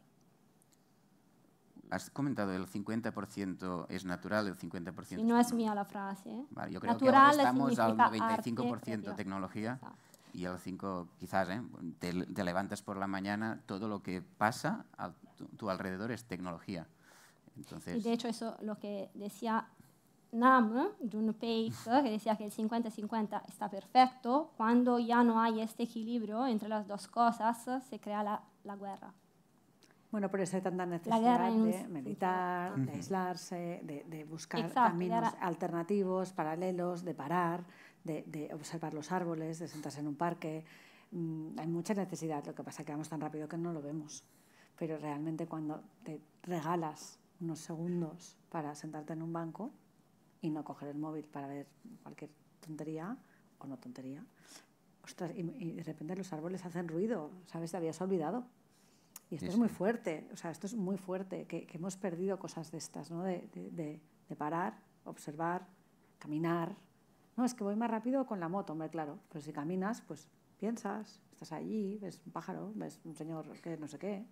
Has comentado el 50% es natural, el 50% sí, no es mía la frase. ¿eh? yo creo natural que ahora estamos al 95% tecnología y el 5 quizás, ¿eh? te, levantas por la mañana, todo lo que pasa a tu alrededor es tecnología y de hecho eso lo que decía Nam, ¿eh? Junpei, ¿eh? que decía que el 50-50 está perfecto, cuando ya no hay este equilibrio entre las dos cosas, ¿eh? se crea la, la guerra. Bueno, por eso hay tanta necesidad de meditar, de aislarse, de, buscar caminos alternativos, paralelos, de parar, de, observar los árboles, de sentarse en un parque. Mm, hay mucha necesidad, lo que pasa es que vamos tan rápido que no lo vemos. Pero realmente cuando te regalas unos segundos para sentarte en un banco y no coger el móvil para ver cualquier tontería o no tontería. y, de repente los árboles hacen ruido, ¿sabes? Te habías olvidado. Y esto es muy fuerte, o sea, esto es muy fuerte, que, hemos perdido cosas de estas, ¿no? De, de, de, parar, observar, caminar. No, es que voy más rápido con la moto, hombre, claro. Pero si caminas, pues piensas, estás allí, ves un pájaro, ves un señor que no sé qué.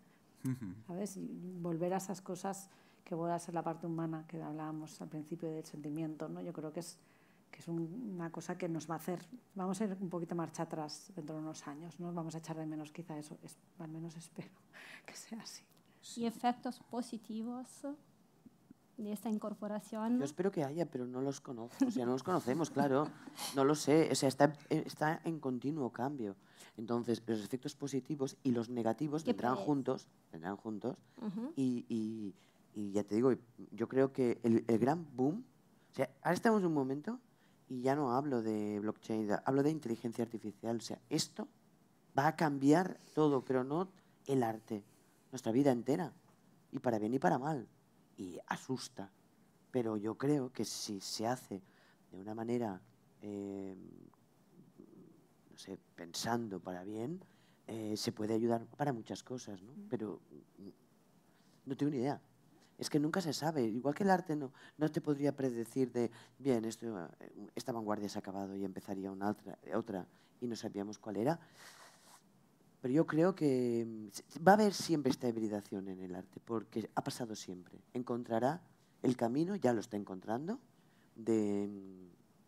¿Sabes? volver a esas cosas que voy a ser la parte humana que hablábamos al principio del sentimiento, ¿no? yo creo que es, que es una cosa que nos va a hacer, vamos a ir un poquito marcha atrás dentro de unos años, ¿no? vamos a echar de menos quizá eso, es, al menos espero que sea así. ¿Y efectos positivos de esta incorporación? Yo espero que haya, pero no los conozco, o sea, no los conocemos, claro, no lo sé, o sea, está, está en continuo cambio. Entonces, los efectos positivos y los negativos vendrán juntos, juntos, y y ya te digo, yo creo que el, gran boom, o sea, ahora estamos en un momento y ya no hablo de blockchain, hablo de inteligencia artificial, o sea, esto va a cambiar todo, pero no el arte, nuestra vida entera, y para bien y para mal, y asusta, pero yo creo que si se hace de una manera, eh, no sé, pensando para bien, eh, se puede ayudar para muchas cosas, ¿no? Mm. Pero mm, no tengo ni idea es que nunca se sabe, igual que el arte no, no te podría predecir de, bien, esta vanguardia se ha acabado y empezaría una otra, y no sabíamos cuál era. Pero yo creo que mm, va a haber siempre esta hibridación en el arte, porque ha pasado siempre. Encontrará el camino, ya lo está encontrando, de,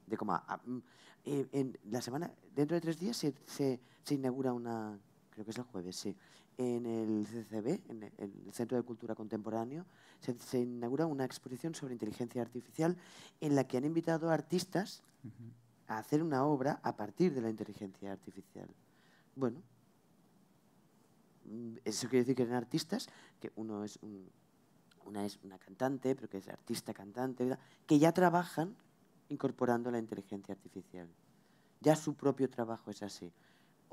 mm, ah, mm, eh, en la semana, dentro de tres días se, se inaugura una, creo que es el jueves, sí, en el CCB, en el Centro de Cultura Contemporáneo, se, inaugura una exposición sobre inteligencia artificial en la que han invitado artistas a hacer una obra a partir de la inteligencia artificial. Bueno, mm, eso quiere decir que eran artistas, que uno es una es una cantante, pero que es artista cantante, que ya trabajan incorporando la inteligencia artificial. Ya su propio trabajo es así.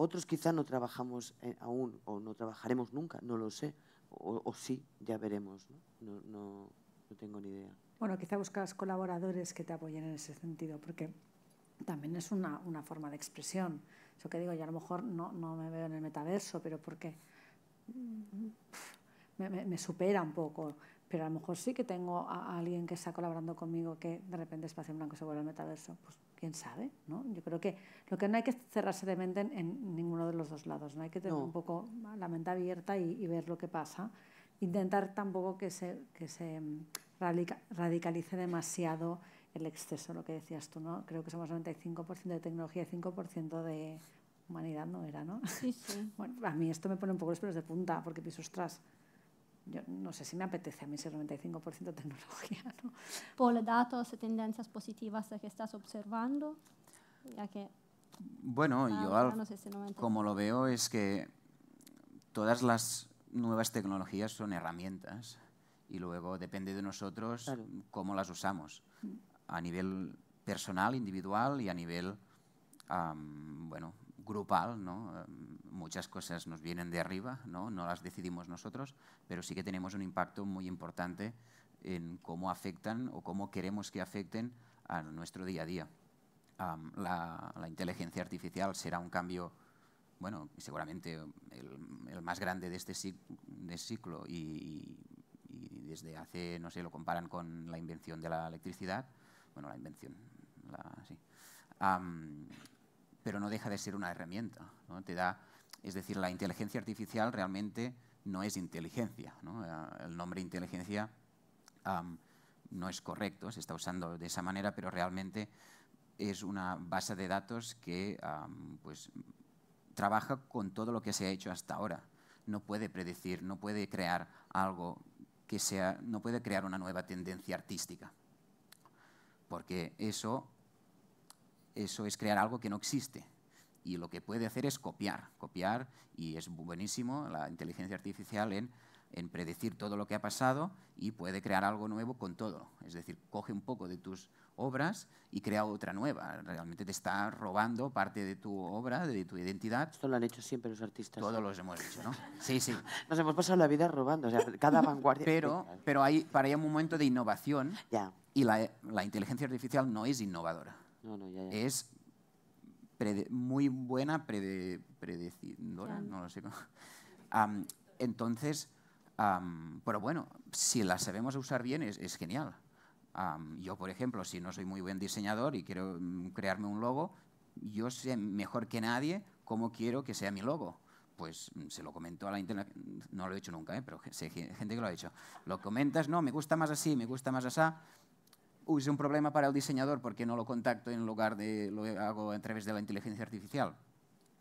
Otros quizá no trabajamos eh, aún o no trabajaremos nunca, no lo sé. O, sí, ya veremos. ¿no? No, no tengo ni idea. Bueno, quizá buscas colaboradores que te apoyen en ese sentido, porque también es una, forma de expresión. Eso que digo, yo a lo mejor no, no me veo en el metaverso, pero porque mm, me, supera un poco pero a lo mejor sí que tengo a, alguien que está colaborando conmigo que de repente Espacio en Blanco se vuelve el metaverso, pues quién sabe, ¿no? Yo creo que lo que no hay que cerrarse de mente en, ninguno de los dos lados, ¿no? Hay que tener un poco la mente abierta y, ver lo que pasa. Intentar tampoco que se, que se mm, radicalice demasiado el exceso, lo que decías tú, ¿no? Creo que somos 95% de tecnología y 5% de humanidad, ¿no era, no? Sí, sí. Bueno, a mí esto me pone un poco los pelos de punta, porque pienso, ostras, no sé si me apetece a mí ese 95% tecnología. ¿no? ¿Por datos, tendencias positivas que estás observando? bueno, ah, yo como lo veo es que todas las nuevas tecnologías son herramientas y luego depende de nosotros cómo las usamos mm. a nivel personal, individual y a nivel bueno, grupal, ¿no? Em, muchas cosas nos vienen de arriba, ¿no? ¿no? las decidimos nosotros, pero sí que tenemos un impacto muy importante en cómo afectan o cómo queremos que afecten a nuestro día a día. la, inteligencia artificial será un cambio, bueno, seguramente el, más grande de este, este ciclo y, desde hace, no sé, lo comparan con la invención de la electricidad, bueno, la invención, la, sí pero no deja de ser una herramienta. ¿no? Te da, es decir, la inteligencia artificial realmente no es inteligencia. Eh, el nombre inteligencia no es correcto, se está usando de esa manera, pero realmente es una base de datos que pues, trabaja con todo lo que se ha hecho hasta ahora. No puede predecir, no puede crear algo que sea, no puede crear una nueva tendencia artística, porque eso eso es crear algo que no existe. Y lo que puede hacer es copiar, copiar, y es buenísimo la inteligencia artificial en, predecir todo lo que ha pasado y puede crear algo nuevo con todo. Es decir, coge un poco de tus obras y crea otra nueva. Realmente te está robando parte de tu obra, de tu identidad. Esto lo han hecho siempre los artistas. Todos los hemos hecho, ¿no? Sí, sí. Nos hemos pasado la vida robando, o sea, cada vanguardia. Pero, pero hay, para hay un momento de innovación y la inteligencia artificial no es innovadora es muy buena predecidora, no lo sé. entonces, pero bueno, si la sabemos usar bien es, genial. yo, por ejemplo, si no soy muy buen diseñador y quiero mm, crearme un logo, yo sé mejor que nadie cómo quiero que sea mi logo. Pues mm, se lo comento a la internet, no lo he hecho nunca, ¿eh? pero sé gente que lo ha hecho. Lo comentas, no, me gusta más así, me gusta más así, un problema para el diseñador porque no lo contacto en lugar de lo hago a través de la inteligencia artificial.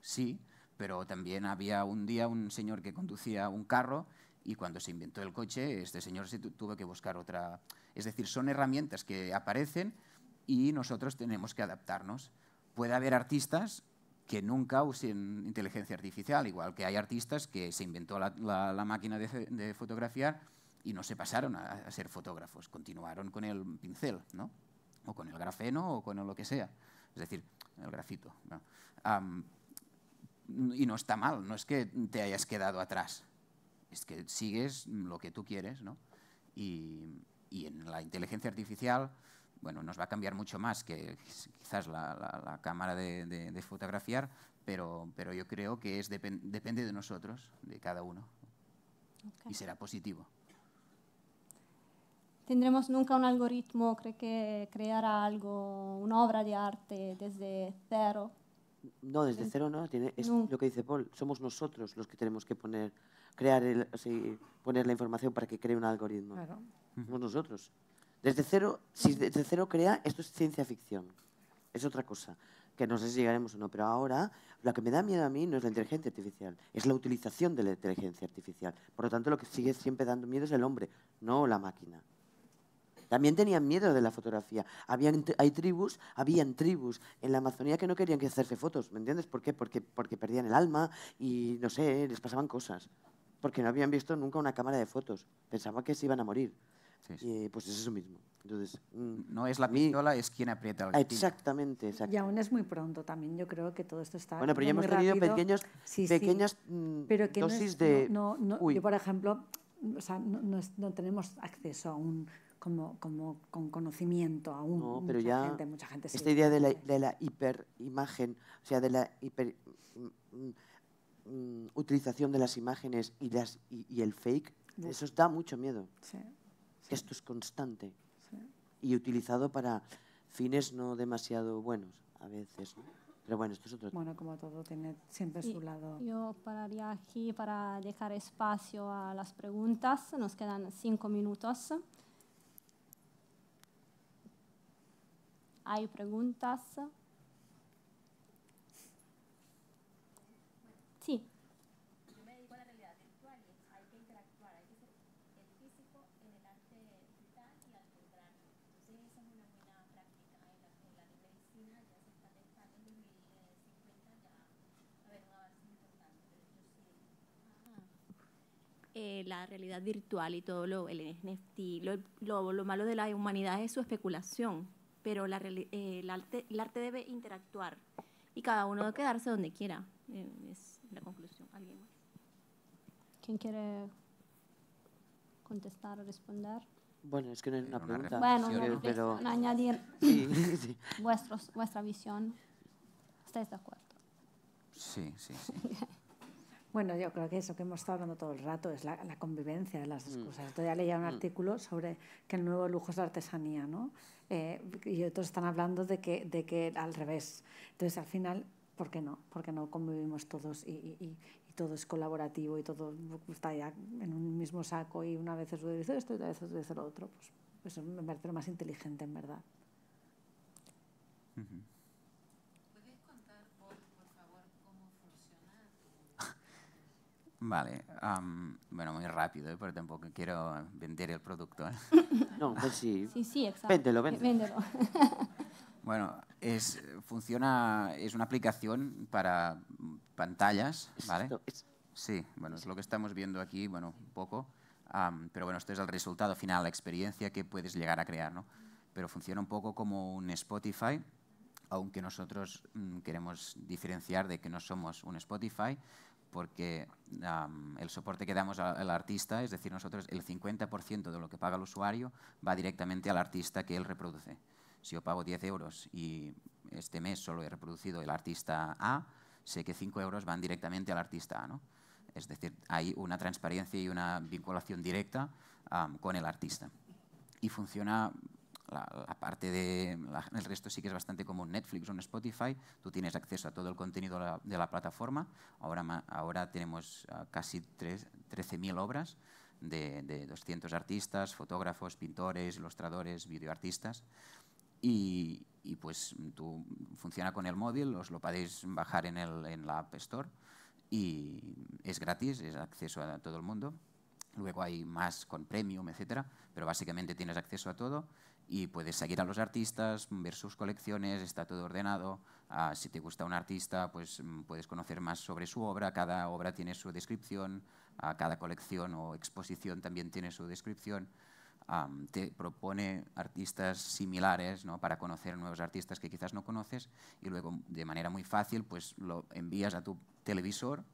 Sí, pero también había un día un señor que conducía un carro y cuando se inventó el coche, este señor tuvo que buscar otra... Es decir, son herramientas que aparecen y nosotros tenemos que adaptarnos. Puede haber artistas que nunca usen inteligencia artificial, igual que hay artistas que se inventó la, máquina de fotografiar y no se pasaron a, ser fotógrafos, continuaron con el pincel, ¿no? o con el grafeno o con lo que sea, es decir, el grafito. y no está mal, no es que te hayas quedado atrás, es que sigues lo que tú quieres, ¿no? Y, en la inteligencia artificial, bueno, nos va a cambiar mucho más que quizás la, cámara de, fotografiar, pero, yo creo que es depende de nosotros, de cada uno, y será positivo tendremos nunca un algoritmo que creará algo, una obra de arte desde cero. No, desde cero no, es lo que dice Paul, somos nosotros los que tenemos que poner, crear poner la información para que cree un algoritmo. Somos nosotros. Desde cero, si desde cero crea, esto es ciencia ficción. Es otra cosa, que no sé si llegaremos o no, pero ahora lo que me da miedo a mí no es la inteligencia artificial, es la utilización de la inteligencia artificial. Por lo tanto, lo que sigue siempre dando miedo es el hombre, no la máquina. También tenían miedo de la fotografía. Habían, hay tribus, habían tribus en la Amazonía que no querían que hacerse fotos, ¿me entiendes? ¿Por qué? Porque, porque perdían el alma y, no sé, les pasaban cosas. Porque no habían visto nunca una cámara de fotos. Pensaban que se iban a morir. Eh, pues es eso mismo. Entonces, mm, no es la pistola, es quien aprieta el gatillo. Exactamente, exactamente, Y aún es muy pronto también, yo creo que todo esto está Bueno, pero ya hemos tenido pequeños, pequeñas dosis de... yo, por ejemplo, o sea, no, no tenemos acceso a un como, como con conocimiento aún. pero mucha ya gente, mucha esta idea de la, de la, hiperimagen, o sea, de la hiper mm, mm, utilización de las imágenes y, las, y, el fake, eso eso da mucho miedo. Esto es constante y utilizado para fines no demasiado buenos a veces. ¿no? Pero bueno, esto es otro Bueno, como todo, tiene siempre su lado. Yo pararía aquí para dejar espacio a las preguntas. Nos quedan cinco minutos. ¿Hay preguntas? Sí. Yo me dedico a la realidad virtual y hay que interactuar, hay que ser el físico en el arte digital y arte contrario. Entonces esa es una buena práctica en la, en la medicina, ya se está testando en 2050, ya va a haber importante. Pero yo sí. Ah. eh, la realidad virtual y todo lo, el NFT, lo, lo, lo malo de la humanidad es su especulación pero la, eh, el arte debe interactuar y cada uno debe quedarse donde quiera. Eh, es la conclusión. ¿Alguien ¿Quién quiere contestar o responder? Bueno, es que no es una, pregunta. Bueno, no, pero... añadir sí, vuestra visión. ¿Estáis de acuerdo? Sí, sí, sí. Bueno, yo creo que eso que hemos estado hablando todo el rato es la, convivencia de las mm. cosas. Yo ya leía un mm. artículo sobre que el nuevo lujo es la artesanía, ¿no? Eh, y otros están hablando de que, de que al revés. Entonces, al final, ¿por qué no? Porque no convivimos todos y, todo es colaborativo y todo está ya en un mismo saco y una vez es lo dice esto y otra vez es lo dice lo otro. Pues eso me parece lo más inteligente, en verdad. Vale, bueno, muy rápido, ¿eh? tiempo tampoco quiero vender el producto. ¿eh? No, pues sí. Sí, sí, exacto. Véndelo, véndelo. Bueno, es, funciona, es una aplicación para pantallas, ¿vale? Sí, bueno, es lo que estamos viendo aquí, bueno, un poco. pero bueno, esto es el resultado final, la experiencia que puedes llegar a crear, ¿no? Pero funciona un poco como un Spotify, aunque nosotros mm, queremos diferenciar de que no somos un Spotify, porque el soporte que damos al, artista, es decir, nosotros el 50% de lo que paga el usuario va directamente al artista que él reproduce. Si yo pago 10 euros y este mes solo he reproducido el artista A, sé que 5 euros van directamente al artista A. ¿no? Es decir, hay una transparencia y una vinculación directa con el artista. Y funciona la, de, el resto sí que es bastante común, Netflix o Spotify, tú tienes acceso a todo el contenido de la, plataforma. Ahora, ahora tenemos ah, casi 13.000 obras de, 200 artistas, fotógrafos, pintores, ilustradores, videoartistas. Y, pues tú funciona con el móvil, os lo podéis bajar en, el, en la App Store y es gratis, es acceso a todo el mundo. Luego hay más con premium, etcétera, pero básicamente tienes acceso a todo y puedes seguir a los artistas, ver sus colecciones, está todo ordenado. Ah, si te gusta un artista, pues mm, puedes conocer más sobre su obra. Cada obra tiene su descripción, ah, cada colección o exposición también tiene su descripción. Ah, te propone artistas similares para conocer nuevos artistas que quizás no conoces y luego de manera muy fácil pues lo envías a tu televisor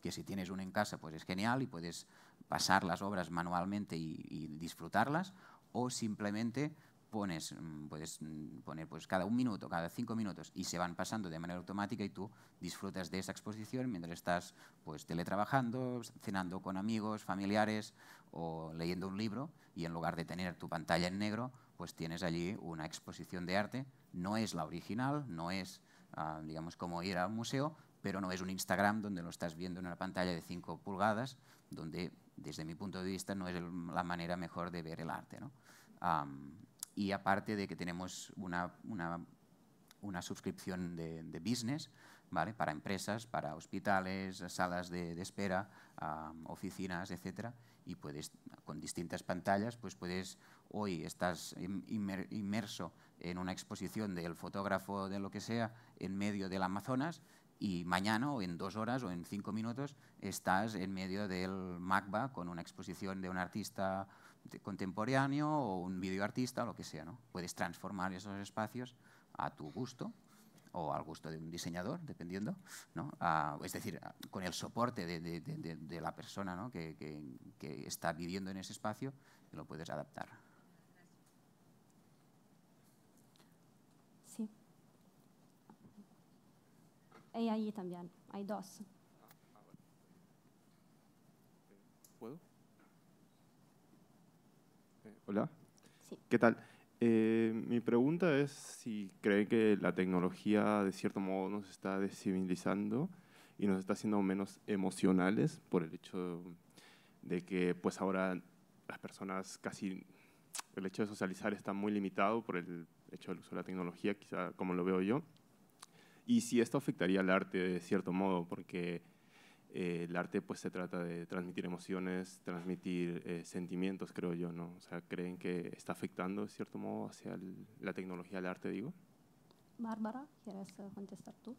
que si tienes uno en casa pues es genial y puedes pasar las obras manualmente y disfrutarlas o simplemente pones, mm, puedes mm, poner pues cada un minuto, cada cinco minutos y se van pasando de manera automática y tú disfrutas de esa exposición mientras estás pues teletrabajando, cenando con amigos, familiares o leyendo un libro y en lugar de tener tu pantalla en negro, pues tienes allí una exposición de arte. No es la original, no es, ah, digamos, como ir al museo, pero no es un Instagram donde lo estás viendo en una pantalla de cinco pulgadas, donde desde mi punto de vista no es la manera mejor de ver el arte y aparte de que tenemos una, una, una suscripción de, de business, ¿vale? Para empresas, para hospitales, salas de, espera, oficinas, etcétera. Y puedes, con distintas pantallas, pues puedes, hoy estás inmerso en una exposición del fotógrafo de lo que sea en medio del Amazonas y mañana o en dos horas o en cinco minutos estás en medio del MACBA con una exposición de un artista contemporáneo o un videoartista o lo que sea. ¿no? Puedes transformar esos espacios a tu gusto o al gusto de un diseñador, dependiendo, ¿no? es decir, con el soporte de, la persona que, está viviendo en ese espacio, lo puedes adaptar. Sí. Y allí también, hay dos. Hola. ¿Qué tal? Eh, mi pregunta es si cree que la tecnología de cierto modo nos está descivilizando y nos está haciendo menos emocionales por el hecho de que pues ahora las personas casi el hecho de socializar está muy limitado por el hecho del uso de la tecnología, quizá como lo veo yo. Y si esto afectaría al arte de cierto modo, porque eh, el arte pues se trata de transmitir emociones, transmitir eh, sentimientos, creo yo, ¿no? O sea, ¿creen que está afectando de cierto modo hacia la tecnología del arte, digo? Bárbara, ¿quieres eh, contestar tú?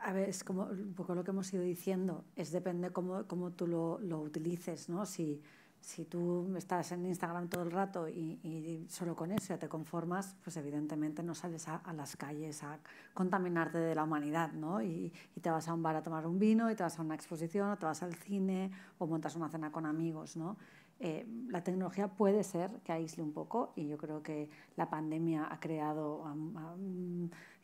A ver, es como un poco lo que hemos ido diciendo, es depende cómo, cómo tú lo, lo utilices, ¿no? Si, si tú estás en Instagram todo el rato y, solo con eso ya te conformas, pues evidentemente no sales a, las calles a contaminarte de la humanidad, ¿no? Y, te vas a un bar a tomar un vino, y te vas a una exposición, o te vas al cine, o montas una cena con amigos, ¿no? Eh, la tecnología puede ser que aísle un poco y yo creo que la pandemia ha creado,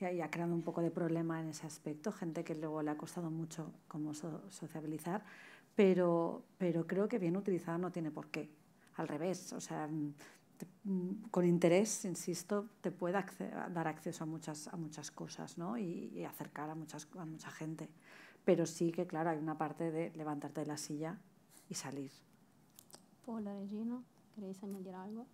y ha creado un poco de problema en ese aspecto, gente que luego le ha costado mucho como sociabilizar pero, pero creo que bien utilizada no tiene por qué. Al revés, o sea, mm, con interés, insisto, te puede dar acceso a muchas, a muchas cosas ¿no? y, acercar a, muchas, a mucha gente. Pero sí que, claro, hay una parte de levantarte de la silla y salir. Hola, Regino ¿queréis añadir algo?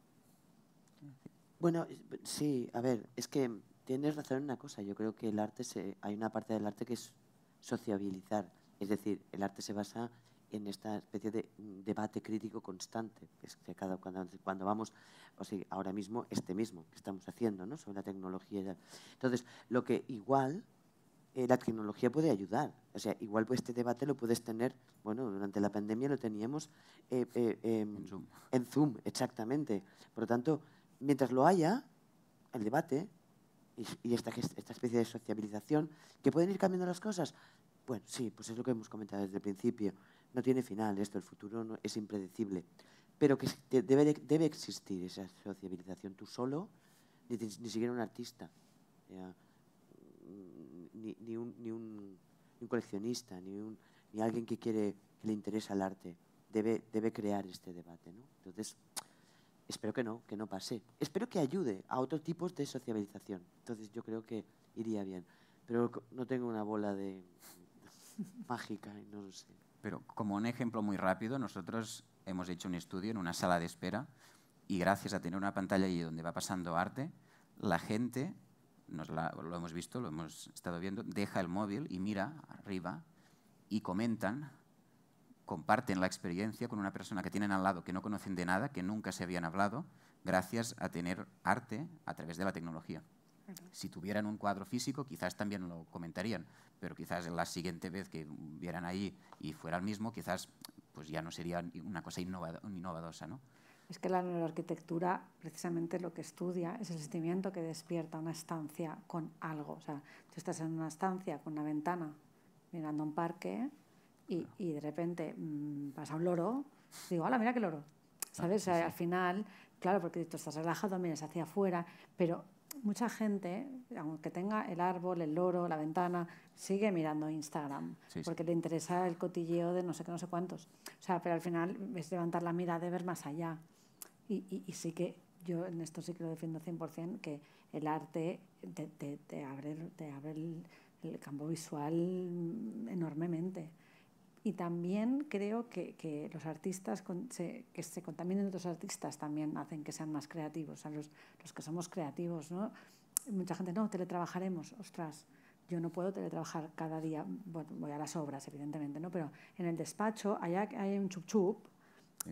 Bueno, sí, a ver, es que tienes razón en una cosa. Yo creo que el arte, se, hay una parte del arte que es sociabilizar. Es decir, el arte se basa en esta especie de mm, debate crítico constante, que cada, cuando, cuando, vamos, o sea, ahora mismo este mismo que estamos haciendo, ¿no? Sobre la tecnología. Entonces, lo que igual eh, la tecnología puede ayudar, o sea, igual pues, este debate lo puedes tener, bueno, durante la pandemia lo teníamos eh, eh, em, en, Zoom. exactamente. Por lo tanto, mientras lo haya, el debate y, esta, esta especie de sociabilización, que pueden ir cambiando las cosas. Bueno, sí, pues es lo que hemos comentado desde el principio no tiene final esto, el futuro no, es impredecible, pero que debe, debe, existir esa sociabilización. Tú solo, ni, siquiera un artista, mm, ni, ni, un, un, coleccionista, un, ni, alguien que, quiere, le interesa el arte, debe, debe crear este debate. ¿no? Entonces, espero que no, que no pase. Espero que ayude a otros tipos de sociabilización. Entonces, yo creo que iría bien. Pero no tengo una bola de mágica, no lo sé. Pero como un ejemplo muy rápido, nosotros hemos hecho un estudio en una sala de espera y gracias a tener una pantalla allí donde va pasando arte, la gente, nos lo hemos visto, lo hemos estado viendo, deja el móvil y mira arriba y comentan, comparten la experiencia con una persona que tienen al lado que no conocen de nada, que nunca se habían hablado, gracias a tener arte a través de la tecnología. Si tuvieran un cuadro físico, quizás también lo comentarían, pero quizás la siguiente vez que vieran ahí y fuera el mismo, quizás pues ya no sería una cosa innovadora. ¿no? Es que la neuroarquitectura precisamente lo que estudia es el sentimiento que despierta una estancia con algo. O sea, tú estás en una estancia con una ventana mirando un parque y, y de repente mm, pasa un loro, digo, ¡hala, mira qué loro! Ah, ¿Sabes? Eh, al final, claro, porque tú estás relajado, miras hacia afuera, pero mucha gente, aunque tenga el árbol, el loro, la ventana, sigue mirando Instagram porque le interesa el cotilleo de no sé qué, no sé cuántos. O sea, pero al final es levantar la mirada de ver más allá. Y, sí que yo en esto sí que lo defiendo 100%, que el arte te, abre, el campo visual enormemente y también creo que, que los artistas, que se contaminen otros artistas también hacen que sean más creativos, a los, los, que somos creativos, ¿no? Mucha gente, no, teletrabajaremos, ostras, yo no puedo teletrabajar cada día, bueno, voy a las obras, evidentemente, ¿no? Pero en el despacho allá hay un chup chup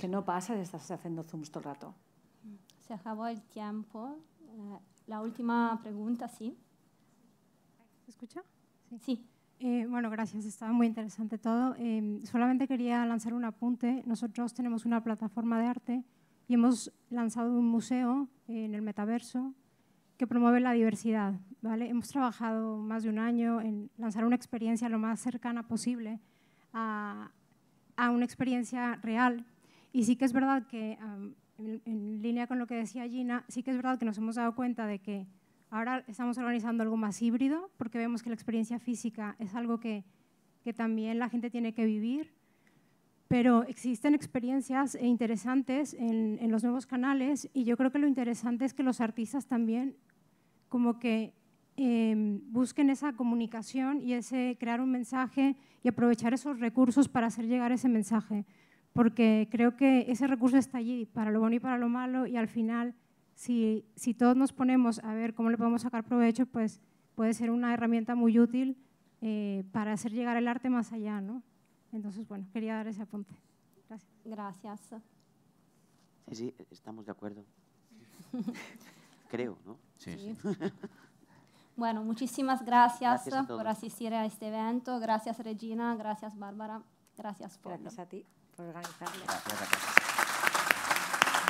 que no pasa de estás haciendo zooms todo el rato. Se acabó el tiempo. Eh, la última pregunta, ¿sí? ¿Se escucha? Sí. sí. Eh, bueno, gracias, estaba muy interesante todo. Em, solamente quería lanzar un apunte. Nosotros tenemos una plataforma de arte y hemos lanzado un museo eh, en el metaverso que promueve la diversidad. ¿vale? Hemos trabajado más de un año en lanzar una experiencia lo más cercana posible a, una experiencia real. Y sí que es verdad que, en, línea con lo que decía Gina, sí que es verdad que nos hemos dado cuenta de que Ahora estamos organizando algo más híbrido porque vemos que la experiencia física es algo que, también la gente tiene que vivir, pero existen experiencias e interesantes en, los nuevos canales y yo creo que lo interesante es que los artistas también como que em, busquen esa comunicación y ese crear un mensaje y aprovechar esos recursos para hacer llegar ese mensaje, porque creo que ese recurso está allí para lo bueno y para lo malo y al final si, todos nos ponemos a ver cómo le podemos sacar provecho, pues puede ser una herramienta muy útil eh, para hacer llegar el arte más allá, Entonces, bueno, quería dar ese apunte. Gracias. Gracias. Sí, sí, estamos de acuerdo. Creo, ¿no? Sí. sí. bueno, muchísimas gracias, por asistir a este evento. Gracias, Regina. Gracias, Bárbara. Gracias, por Gracias a ti por organizarlo. Gracias,